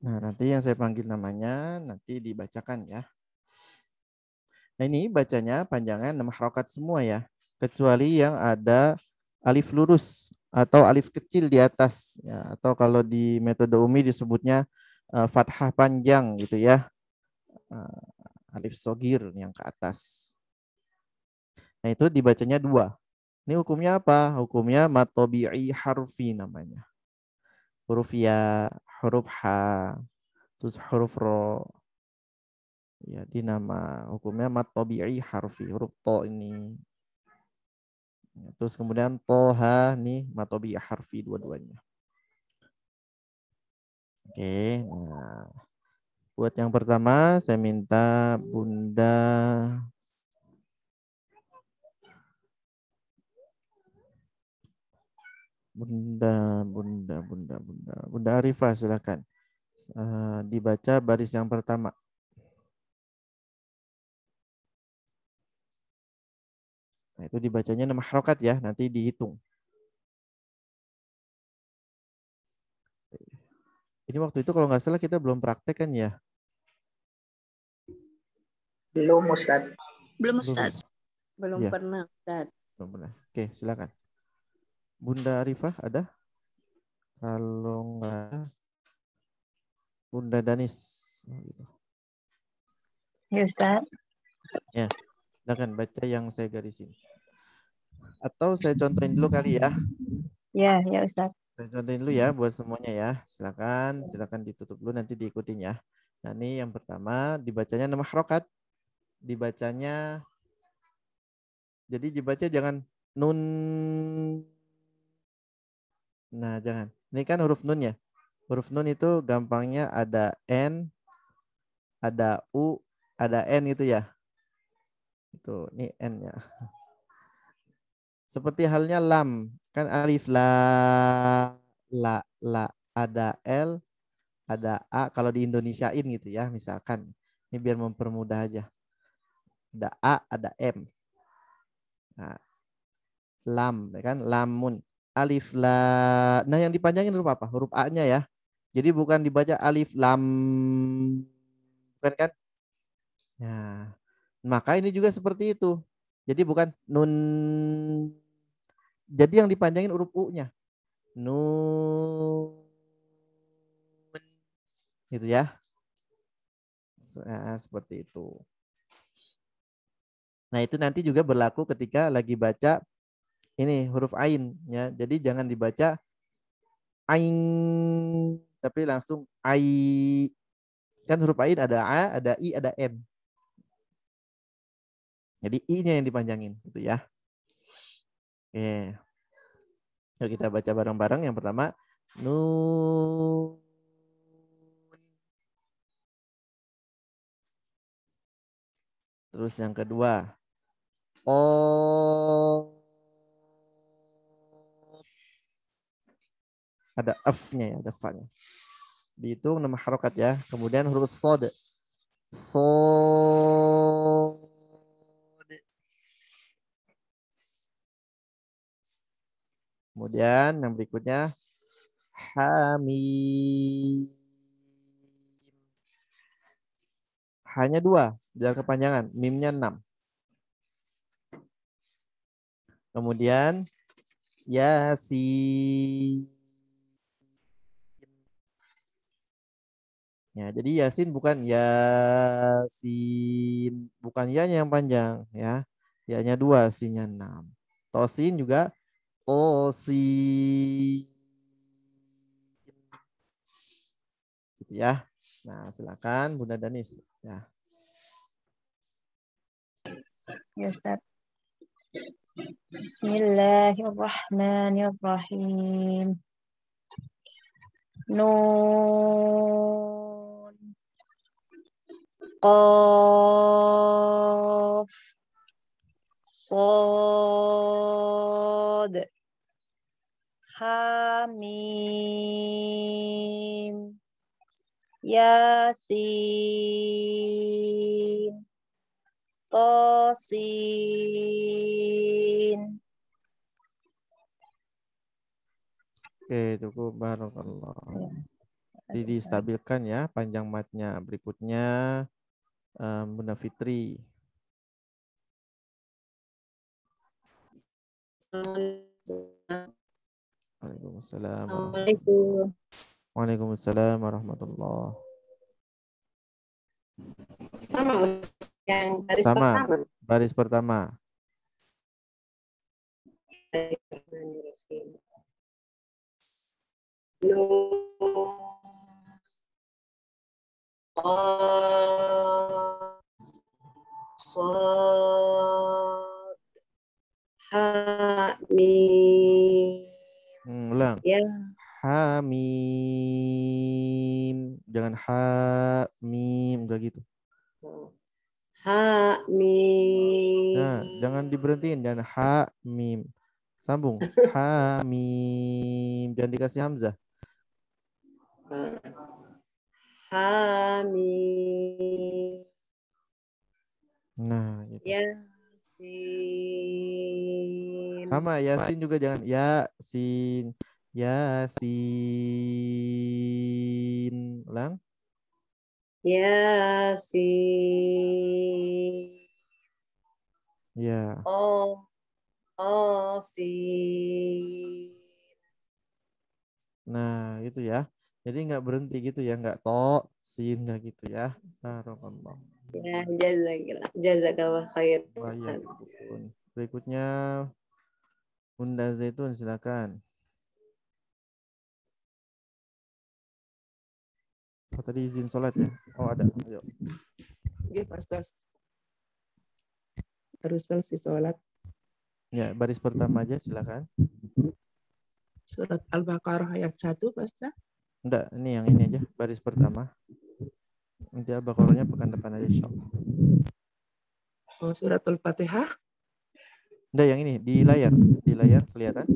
Nah, nanti yang saya panggil namanya nanti dibacakan ya. Nah, ini bacanya panjangnya 6 harokat semua ya. Kecuali yang ada alif lurus atau alif kecil di atas. Ya, atau kalau di metode umi disebutnya uh, fathah panjang gitu ya. Uh, alif sogir yang ke atas. Nah itu dibacanya dua. Ini hukumnya apa? Hukumnya matobi'i harfi namanya. Huruf ya, huruf ha, terus huruf ro, Ya, di nama hukumnya mat tobi'i harfi huruf to ini. Ya, terus kemudian toha nih mat tobi'i harfi dua-duanya. Oke, nah buat yang pertama saya minta Bunda Bunda, Bunda, Bunda, Bunda. Bunda Arifah silakan. Uh, dibaca baris yang pertama. Nah, itu dibacanya nama harokat ya, nanti dihitung. Ini waktu itu kalau nggak salah kita belum praktek kan ya? Belum Ustaz. Belum Ustaz. Belum ya. pernah Ustaz. Belum pernah. Oke, silakan. Bunda Arifah ada? Kalau nggak Bunda Danis. Ya Ustaz. Ya, silakan baca yang saya garisin atau saya contohin dulu kali ya. Ya, ya Ustaz. Saya contohin dulu ya buat semuanya ya. Silakan, silakan ditutup dulu nanti diikutin ya. Nah, ini yang pertama dibacanya nama harokat. Dibacanya jadi dibaca jangan nun. Nah, jangan. Ini kan huruf nun ya. Huruf nun itu gampangnya ada n, ada u, ada n itu ya. Itu ini n ya. Seperti halnya lam, kan alif la la la ada l ada a kalau di Indonesiain gitu ya misalkan ini biar mempermudah aja ada a ada m nah, lam ya kan lamun alif la nah yang dipanjangin huruf apa huruf a nya ya jadi bukan dibaca alif lam bukan kan nah maka ini juga seperti itu jadi bukan nun jadi yang dipanjangin huruf U-nya. Nun. Gitu ya. Nah, seperti itu. Nah, itu nanti juga berlaku ketika lagi baca ini huruf ain ya. Jadi jangan dibaca ain tapi langsung ai. Kan huruf ain ada a, ada i, ada n. Jadi i-nya yang dipanjangin gitu ya. Ya. kita baca bareng-bareng. Yang pertama, nun. Terus yang kedua, oh. Ada f-nya ya, ada f nya Dihitung nama harokat ya. Kemudian huruf sod. Sod. Kemudian yang berikutnya hamim. Hanya dua, jangan kepanjangan. Mimnya enam. Kemudian yasin. Ya, jadi yasin bukan yasin, bukan ya yang panjang ya. Ya-nya dua, sinnya enam. Tosin juga kosi. Oh, gitu ya. Nah, silakan Bunda Danis. Ya. Ya, Ustaz. Bismillahirrahmanirrahim. Nun. Qaf. Sad. Hamim Yasin Tosin Oke, cukup barokallah. Ya. Jadi distabilkan ya panjang matnya. Berikutnya um, Bunda Fitri. Selamat Waalaikumsalam. Assalamualaikum. Waalaikumsalam warahmatullahi Sama yang baris Sama. pertama. Baris pertama. صاد ulang. Ya. Hamim. Jangan hamim udah gitu. Hamim. Nah, jangan diberhentiin dan hamim. Sambung. hamim. Jangan dikasih hamzah. Hamim. Nah, gitu. Ya. Yasin. Sama Yasin juga jangan ya Yasin. Yasin. Ulang. Yasin. Ya. Oh. oh sin Nah, gitu ya. Jadi nggak berhenti gitu ya, nggak tok sin nggak gitu ya. Nah, Allah. Ya, jazakallah. Jazakallah khair. Iya, ya Berikutnya Bunda Zaitun silakan. Oh, tadi izin sholat ya? Oh ada. Ayo. Iya Pak Ustaz. Harus selesai sholat. Ya baris pertama aja silakan. Surat Al-Baqarah ayat 1 Pak Enggak, ini yang ini aja baris pertama. Nanti koronya pekan depan aja shock Oh, suratul Fatihah? Enggak, yang ini di layar, di layar kelihatan.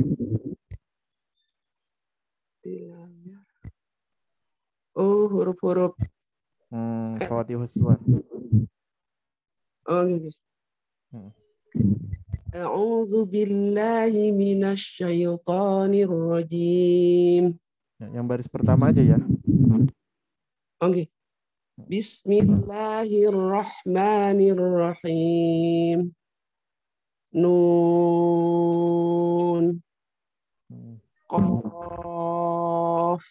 Di layar. Oh, huruf-huruf. Hmm, kawati eh. Suwar. Oh, gini. Iya, iya. Hmm. أعوذ بالله من rajim. Yang baris pertama aja ya. Oke. Okay. Bismillahirrahmanirrahim. Nun. Qaf.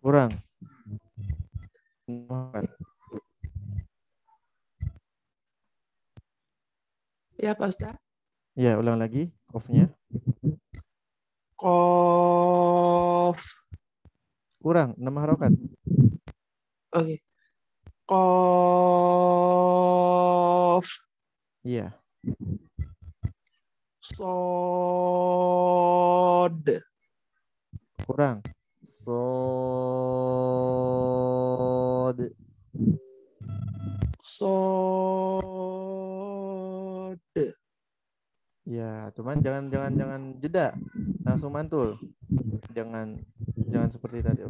Kurang. Ya, Pak Ustaz. Ya, ulang lagi qafnya. Qaf. Kurang, enam harokat. Oke. Okay. Qaf. Iya. Sod. Kurang. Sod. Sod. Ya, cuman jangan jangan jangan jeda. Langsung mantul. Jangan jangan seperti tadi,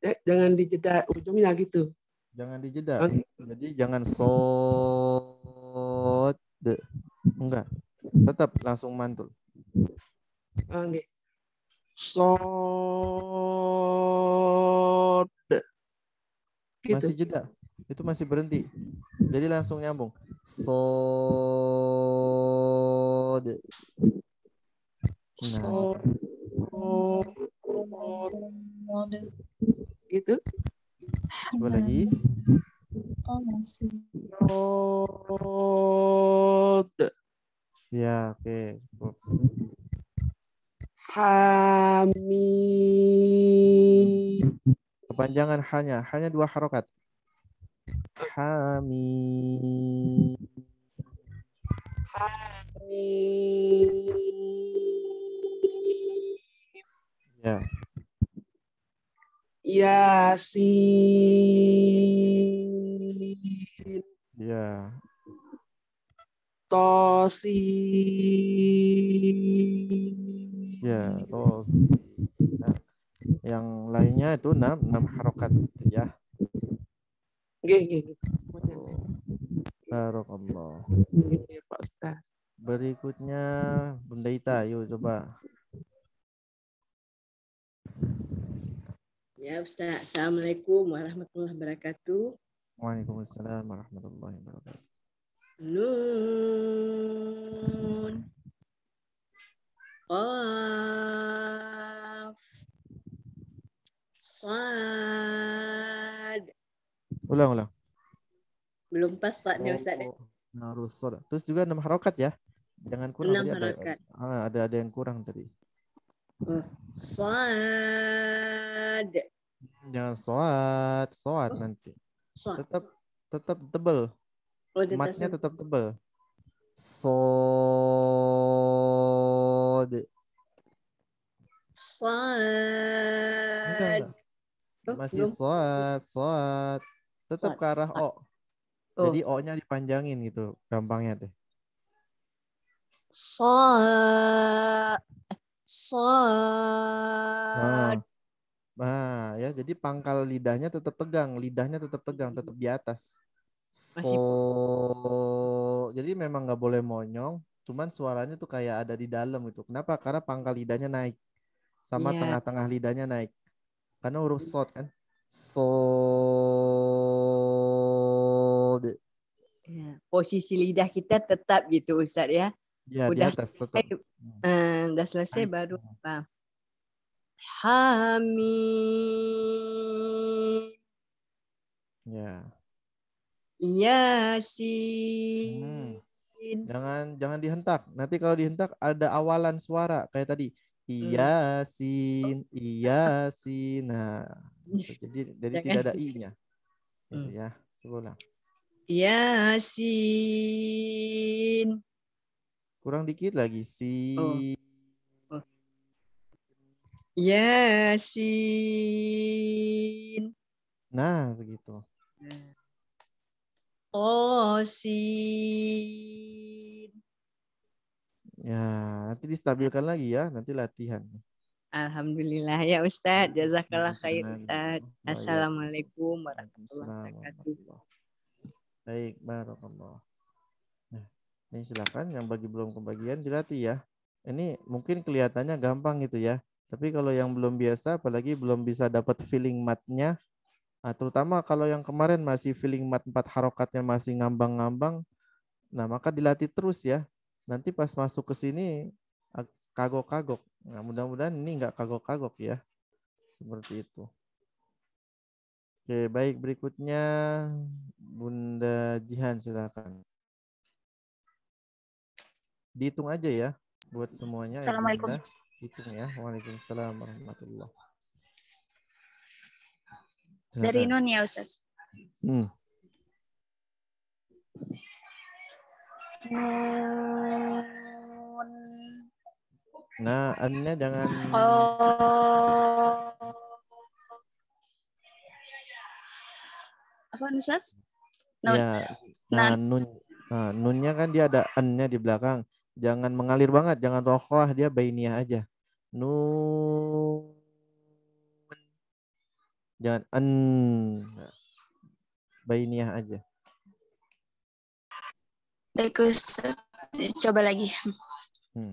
Eh, Jangan dijeda ujungnya gitu. Jangan dijeda. Jadi jangan de. enggak. Tetap langsung mantul. So de. Gitu. Masih jeda. Itu masih berhenti. Jadi langsung nyambung. de. Nah. Sod. Gitu. Coba lagi. Oh, masih. Ya, oke. Okay. Hami. Kepanjangan hanya, hanya dua harokat. Hami. Hami. Ya. Iya, si Ya. tosi Ya, tosi Nah, yang lainnya itu enam enam harokat ya. Nggih, nggih. Barakallah. Pak Ustaz. Berikutnya Bunda Ita, yuk coba. Ya Ustaz, Assalamualaikum warahmatullahi wabarakatuh. Waalaikumsalam warahmatullahi wabarakatuh. Nun. Qaf. Sad. Ulang, ulang. Belum pas saatnya Ustaz. Eh? Oh, oh, Harus Terus juga enam harokat ya. Jangan kurang. Enam harokat. Ada, ah, ada, ada yang kurang tadi soad, hmm, Jangan soad, soad oh. nanti. Soad. Tetap tetap tebel. Oh, Matnya tetap tebel. soad, soad, oh, Masih soad, soad, Tetap soad. ke arah O. Oh. Jadi O-nya dipanjangin gitu, gampangnya teh. soad Sod. Nah, nah, ya jadi pangkal lidahnya tetap tegang, lidahnya tetap tegang, tetap di atas. So, jadi memang nggak boleh monyong, cuman suaranya tuh kayak ada di dalam itu. Kenapa? Karena pangkal lidahnya naik, sama tengah iya. tengah-tengah lidahnya naik. Karena huruf sod kan. So. Yeah. Posisi lidah kita tetap gitu Ustaz ya. Ya, udah di atas, selesai, uh, udah selesai Ayo. baru apa? Hamim. Ya. Yasin. Hmm. Jangan jangan dihentak. Nanti kalau dihentak ada awalan suara kayak tadi. Iyasin, hmm. iyasin. Iya nah, gitu. jadi jadi jangan. tidak ada i-nya. Gitu hmm. ya. Coba ulang. Yasin. Kurang dikit lagi si. Oh. oh. si Nah, segitu. oh si Ya, nanti distabilkan lagi ya, nanti latihan. Alhamdulillah ya Ustadz. Jazakallah khair Ustadz. Assalamualaikum warahmatullahi wabarakatuh. Baik, barokallah ini silakan yang bagi belum kebagian dilatih ya. Ini mungkin kelihatannya gampang gitu ya. Tapi kalau yang belum biasa, apalagi belum bisa dapat feeling matnya, nah, terutama kalau yang kemarin masih feeling mat empat harokatnya masih ngambang-ngambang, nah maka dilatih terus ya. Nanti pas masuk ke sini kagok-kagok. Nah, mudah-mudahan ini nggak kagok-kagok ya. Seperti itu. Oke, baik berikutnya Bunda Jihan silakan dihitung aja ya buat semuanya. Ya, Assalamualaikum. Ya, hitung ya. Waalaikumsalam warahmatullah. Dari Nun ya Ustaz. Hmm. Nun. Nah, annya jangan. Oh. Apa Ustaz? Nun. Ya, nah, nah, nun. Nah, nunnya kan dia ada annya di belakang. Jangan mengalir banget, jangan rokok dia bainiyah aja. Nun. Jangan an. Bainiyah aja. Baik, Coba lagi. Hmm.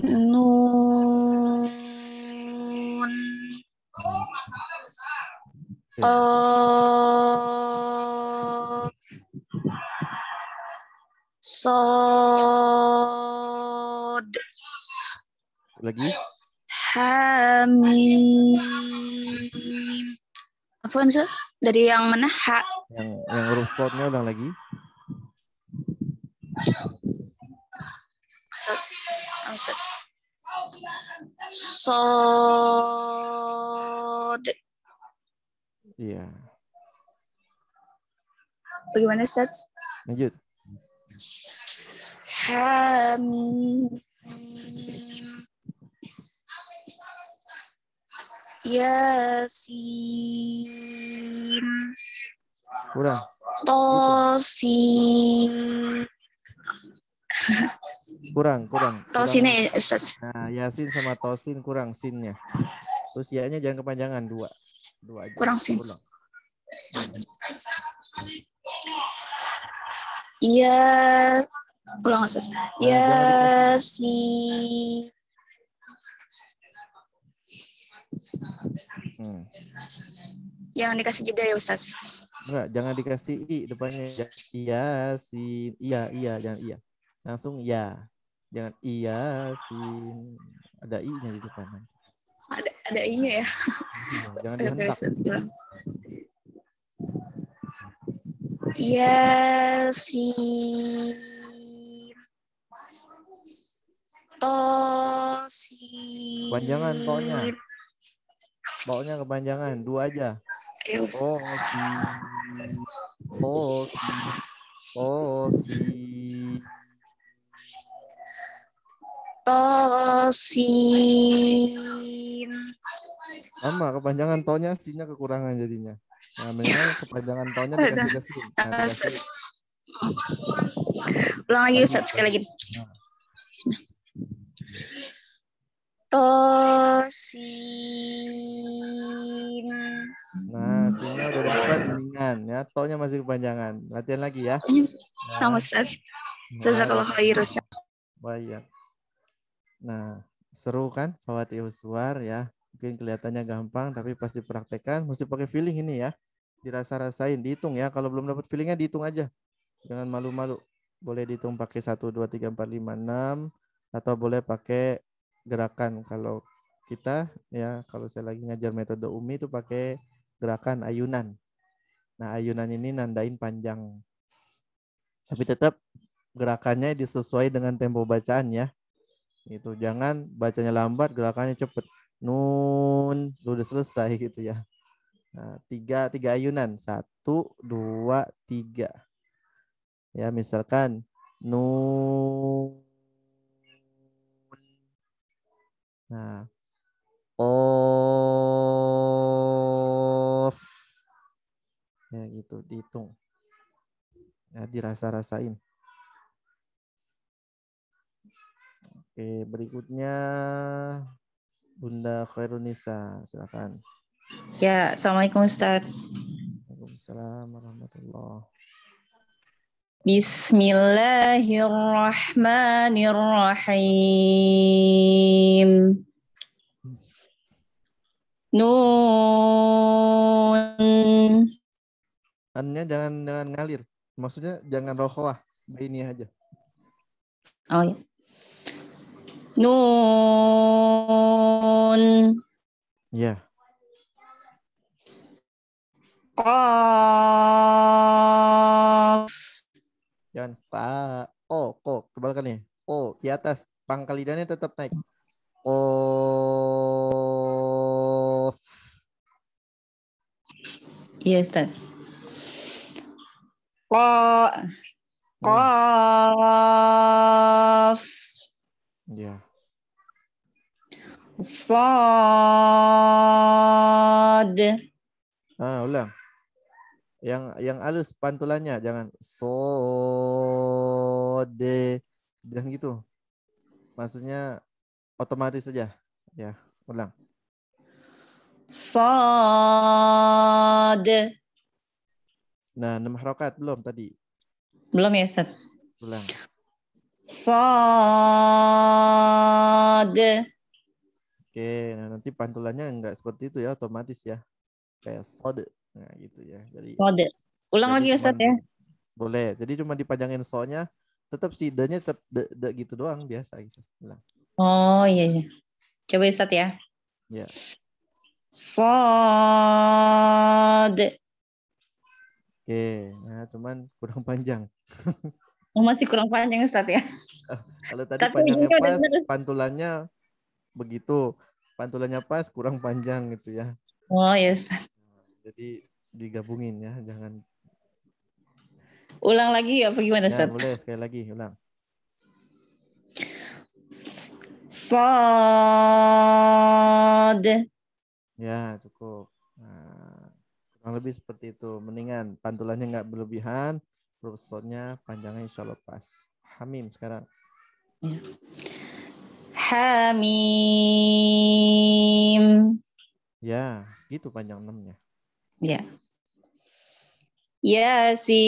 Nun. oh. sod lagi hamim Afwan sih dari yang mana ha yang yang huruf sodnya ulang lagi sod sod iya bagaimana Ustaz? lanjut hamim Yasin, kurang tosin kurang kurang tosinnya nah yasin sama tosin kurang sinnya terus ya jangan kepanjangan dua dua aja kurang sin kurang. iya ulang asas ah, ya si hmm. Jangan dikasih jeda ya Ustaz. Enggak, jangan dikasih i depannya iya si iya iya jangan iya langsung ya jangan iya si ada i nya di depan ada ada i nya ya iya, jangan dihentak iya si atau si kepanjangan pokoknya pokoknya kepanjangan dua aja oh si oh si oh si tosin sama kepanjangan tonya sinya kekurangan jadinya nah memang kepanjangan tonya dikasih kasih nah, dikasih. ulang lagi Ustaz sekali lagi nah. Tosin. Nah, sinnya udah dapat ringan ya. Tonya masih kepanjangan. Latihan lagi ya. Oh, iya, Nama Ustaz. Jazakallah khair Baik. Ya. Nah, seru kan Fawati Uswar ya. Mungkin kelihatannya gampang tapi pasti praktekkan. mesti pakai feeling ini ya. Dirasa-rasain, dihitung ya. Kalau belum dapat feelingnya dihitung aja. Jangan malu-malu. Boleh dihitung pakai 1 2 3 4 5 6 atau boleh pakai gerakan kalau kita ya kalau saya lagi ngajar metode umi itu pakai gerakan ayunan. Nah, ayunan ini nandain panjang. Tapi tetap gerakannya disesuai dengan tempo bacaan ya. Itu jangan bacanya lambat, gerakannya cepet. Nun, udah selesai gitu ya. Nah, tiga, tiga ayunan. Satu, dua, tiga. Ya, misalkan nun Nah, of ya gitu dihitung ya dirasa-rasain oke berikutnya Bunda Khairunisa silakan ya assalamualaikum Ustaz Waalaikumsalam warahmatullahi Bismillahirrahmanirrahim. Nun. Annya jangan jangan ngalir. Maksudnya jangan rokoah, ini aja. Oh ya. Nun. Ya. Yeah. Qaf. Jangan pa. Oh, ko. Kebalikan nih. Oh, di atas. Pangkal lidahnya tetap naik. O. Iya, Ustaz. Ko. oh Ya. Sod. Ah, ulang yang yang halus pantulannya jangan so de jangan gitu maksudnya otomatis saja ya ulang so de nah enam harokat belum tadi belum ya set ulang so de oke nah nanti pantulannya enggak seperti itu ya otomatis ya kayak so de Nah, gitu ya. Jadi model. Ulang jadi lagi Ustaz ya. Boleh. Jadi cuma dipanjangin soalnya tetap si de nya tetap de, de gitu doang biasa gitu. Ulang. Oh, iya iya. Coba Ustaz ya. Ya. Sod. Oke, nah cuman kurang panjang. oh, masih kurang panjang Ustaz ya. Kalau tadi Tapi panjangnya pas, bener. pantulannya begitu. Pantulannya pas, kurang panjang gitu ya. Oh, iya yes. Ustaz. Jadi digabungin ya, jangan Ulang lagi ya bagaimana ya, Ustaz? Ya, boleh sekali lagi ulang. sad Ya, cukup. Nah, kurang lebih seperti itu. Mendingan pantulannya nggak berlebihan, huruf panjangnya insya Allah pas. Hamim sekarang. Ya. Hamim. Ya, segitu panjang enamnya. Ya. Yasin.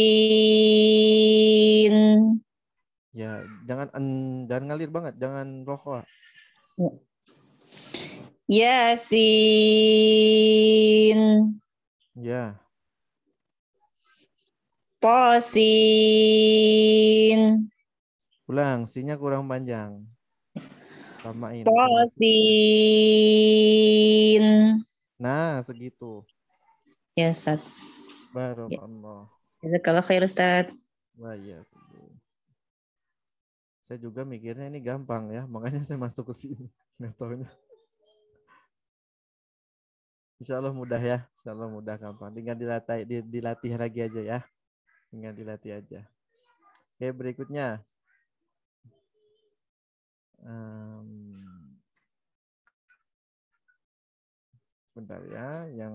Ya, jangan en, ngalir banget, jangan rokok. Yasin. Ya. Tosin. Ulang, sinnya kurang panjang. Samain. Tosin. Nah, segitu. Ya Ustaz. Barakallah. Jazakallah khair Ustaz. ya. Saya juga mikirnya ini gampang ya, makanya saya masuk ke sini. Nggak Insya Allah mudah ya, Insya Allah mudah gampang. Tinggal dilatih, dilatih lagi aja ya. Tinggal dilatih aja. Oke berikutnya. Um, sebentar ya, yang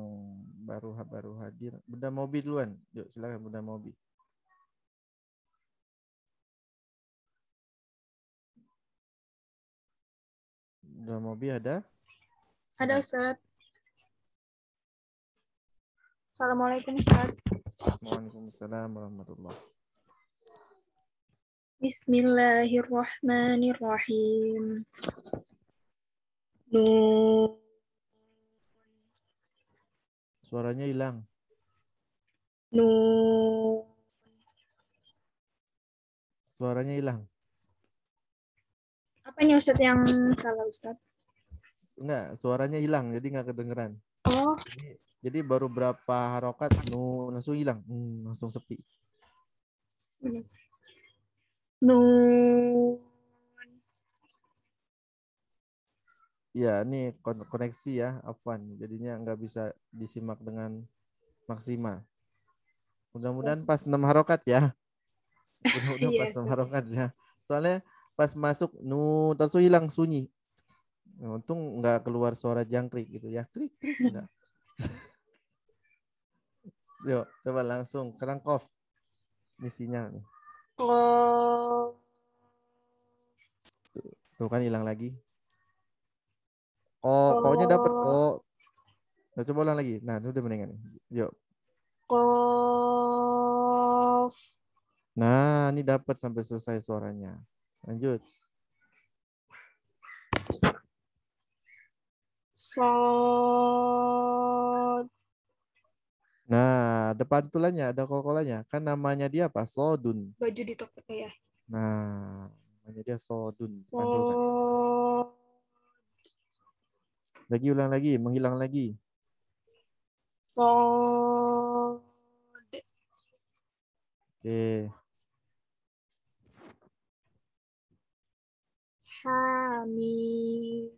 baru baru hadir. Bunda Mobi duluan. Yuk silakan Bunda Mobi. Bunda Mobi ada? Ada Ustaz. Assalamualaikum Ustaz. Waalaikumsalam warahmatullahi Bismillahirrahmanirrahim. Nuh. Suaranya hilang. No. Suaranya hilang. Apa ini Ustaz yang salah Ustaz? Enggak, suaranya hilang jadi nggak kedengeran. Oh. Jadi, baru berapa harokat nu langsung hilang, hmm, langsung sepi. No. ya ini koneksi ya Afwan jadinya nggak bisa disimak dengan maksimal mudah-mudahan pas enam harokat ya mudah-mudahan iya pas enam harokat ya soalnya pas masuk nu terus hilang sunyi nah, untung nggak keluar suara jangkrik gitu ya krik krik enggak yuk coba langsung kerangkov ini sinyal nih oh tuh kan hilang lagi oh ko nya dapat kok Nah, coba ulang lagi. Nah, udah mendingan. Yuk. Kof. Nah, ini dapat sampai selesai suaranya. Lanjut. Sod. Nah, depan tulanya ada kokolanya. Kan namanya dia apa? Sodun. Baju di toko ya. Nah, namanya dia Sodun. Sod. Lagi ulang lagi, menghilang lagi. So Oke. Okay. Hamim.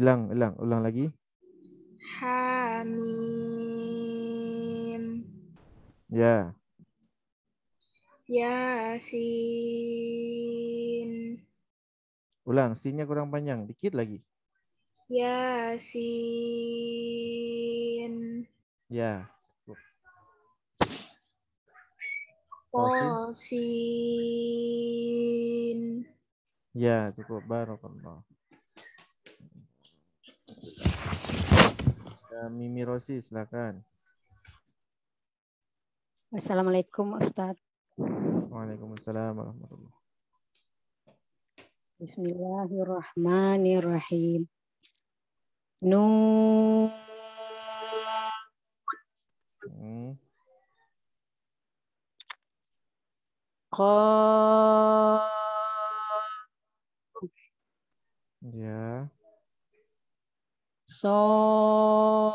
Hilang, hilang, ulang lagi. Hamim. Ya. Yasin. Ulang, sinnya kurang panjang. Dikit lagi. Ya, sin. Ya. Kosin. Oh, ya, cukup. baru Ya, Mimi Rosi, silakan. assalamualaikum Ustaz. Waalaikumsalam warahmatullahi Bismillahirrahmanirrahim. Nun. Ko. Ya. So.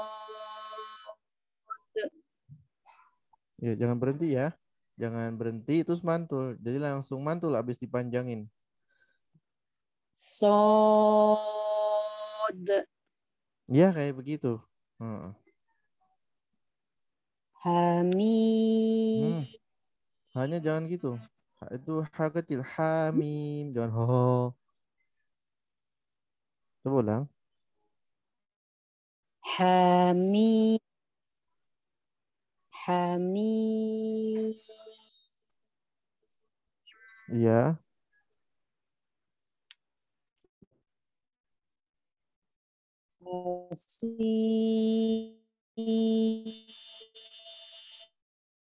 Ya, jangan berhenti ya. Jangan berhenti terus mantul. Jadi langsung mantul habis dipanjangin. Sod. ya kayak begitu. Hmm. Hamim. Hmm. Hanya jangan gitu. Itu ha kecil. Hamim. Jangan ho. -ho. Coba ulang. Hamim. Hamim. Iya.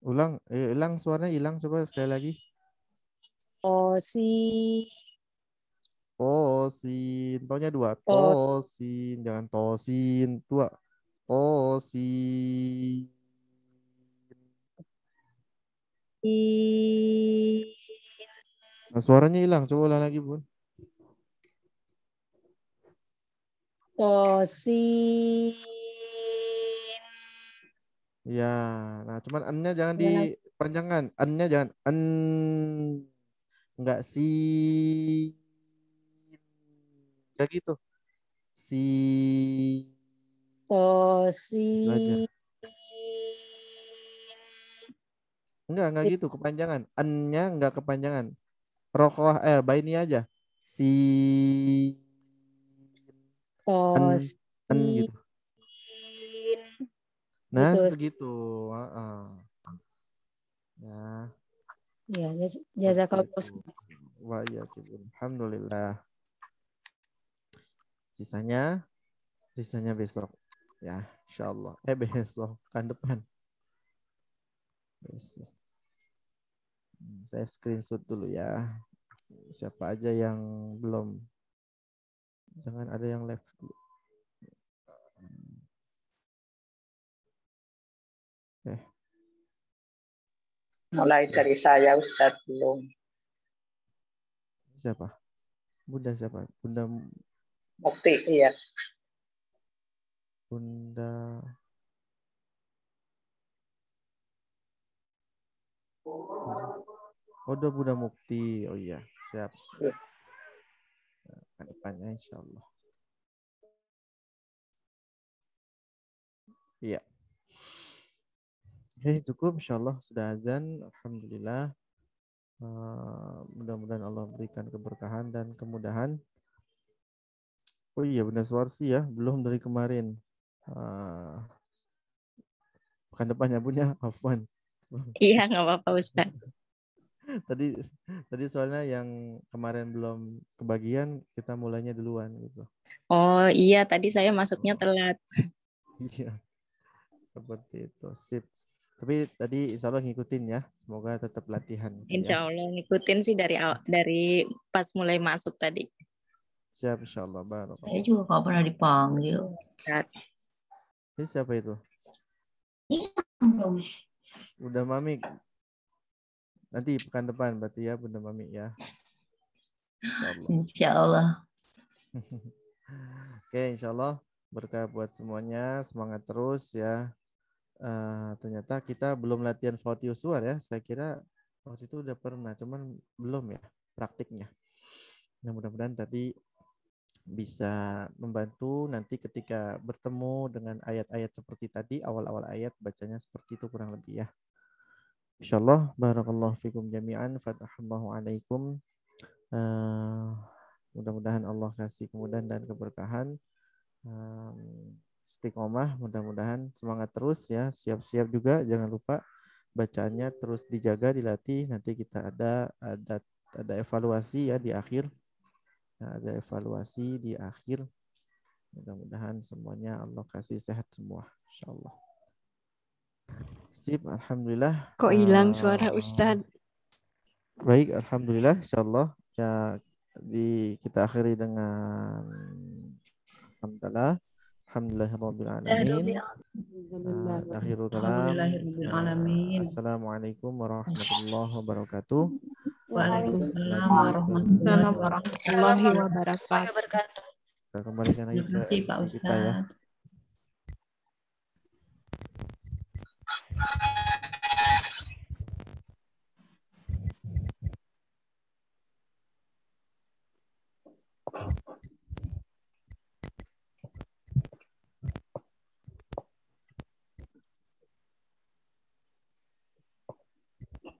Ulang, eh, ulang suaranya hilang coba sekali lagi. Tosin. Tosin, tonya dua. Tosin, jangan tosin dua. Tosin. Nah, suaranya hilang, coba ulang lagi bun. Kosin. Ya, nah cuman n-nya jangan di panjangan. N-nya jangan n enggak si kayak gitu. Si kosin. Enggak, enggak gitu kepanjangan. N-nya enggak kepanjangan. Rokoh eh baini aja. Si Kan, kan Tosin. gitu. Nah, gitu. segitu. Uh -uh. Ya. Ya, jazakallah. Wa ya, alhamdulillah. Sisanya sisanya besok ya, insyaallah. Eh besok kan depan. Besok. Hmm, saya screenshot dulu ya. Siapa aja yang belum Jangan ada yang left. Eh. Mulai dari saya Ustaz belum. Siapa? Bunda siapa? Bunda Mukti, iya. Bunda Oh, Bunda Mukti. Oh iya, siap. Yeah pekan depannya insya Allah. Iya. Oke, okay, cukup. Insya Allah sudah azan. Alhamdulillah. Uh, mudah-mudahan Allah berikan keberkahan dan kemudahan. Oh iya, Bunda Suwarsi ya. Belum dari kemarin. Uh, pekan depannya, Bunda. Afwan. Iya, nggak apa-apa, Ustaz tadi tadi soalnya yang kemarin belum kebagian kita mulainya duluan gitu. Oh iya tadi saya masuknya oh. telat. Iya. Seperti itu. Sip. Tapi tadi insya Allah ngikutin ya. Semoga tetap latihan. Gitu ya. Insya Allah ngikutin sih dari dari pas mulai masuk tadi. Siap insya Allah. Baru. Saya juga gak pernah dipanggil. Ini siapa itu? Iya, Udah mami Nanti pekan depan berarti ya Bunda Mami ya. Insya Allah. Oke, okay, insya Allah berkah buat semuanya. Semangat terus ya. Uh, ternyata kita belum latihan Fauti Usuar ya. Saya kira waktu itu udah pernah, cuman belum ya praktiknya. Nah, mudah-mudahan tadi bisa membantu nanti ketika bertemu dengan ayat-ayat seperti tadi, awal-awal ayat bacanya seperti itu kurang lebih ya insyaallah barakallahu fikum jami'an fatahallahu alaikum uh, mudah-mudahan Allah kasih kemudahan dan keberkahan um, istiqomah mudah-mudahan semangat terus ya siap-siap juga jangan lupa bacaannya terus dijaga dilatih nanti kita ada ada ada evaluasi ya di akhir ada evaluasi di akhir Mudah-mudahan semuanya Allah kasih sehat semua. InsyaAllah. Sip, alhamdulillah. Kok hilang uh, suara Ustaz? Baik, alhamdulillah insyaallah ya di kita akhiri dengan alhamdulillah Alhamdulillahirabbil alamin. Uh, kalam. Eh, assalamualaikum warahmatullahi wabarakatuh. Waalaikumsalam warahmatullahi wabarakatuh. Kita kembalikan lagi ke Pak kita ya. Bye.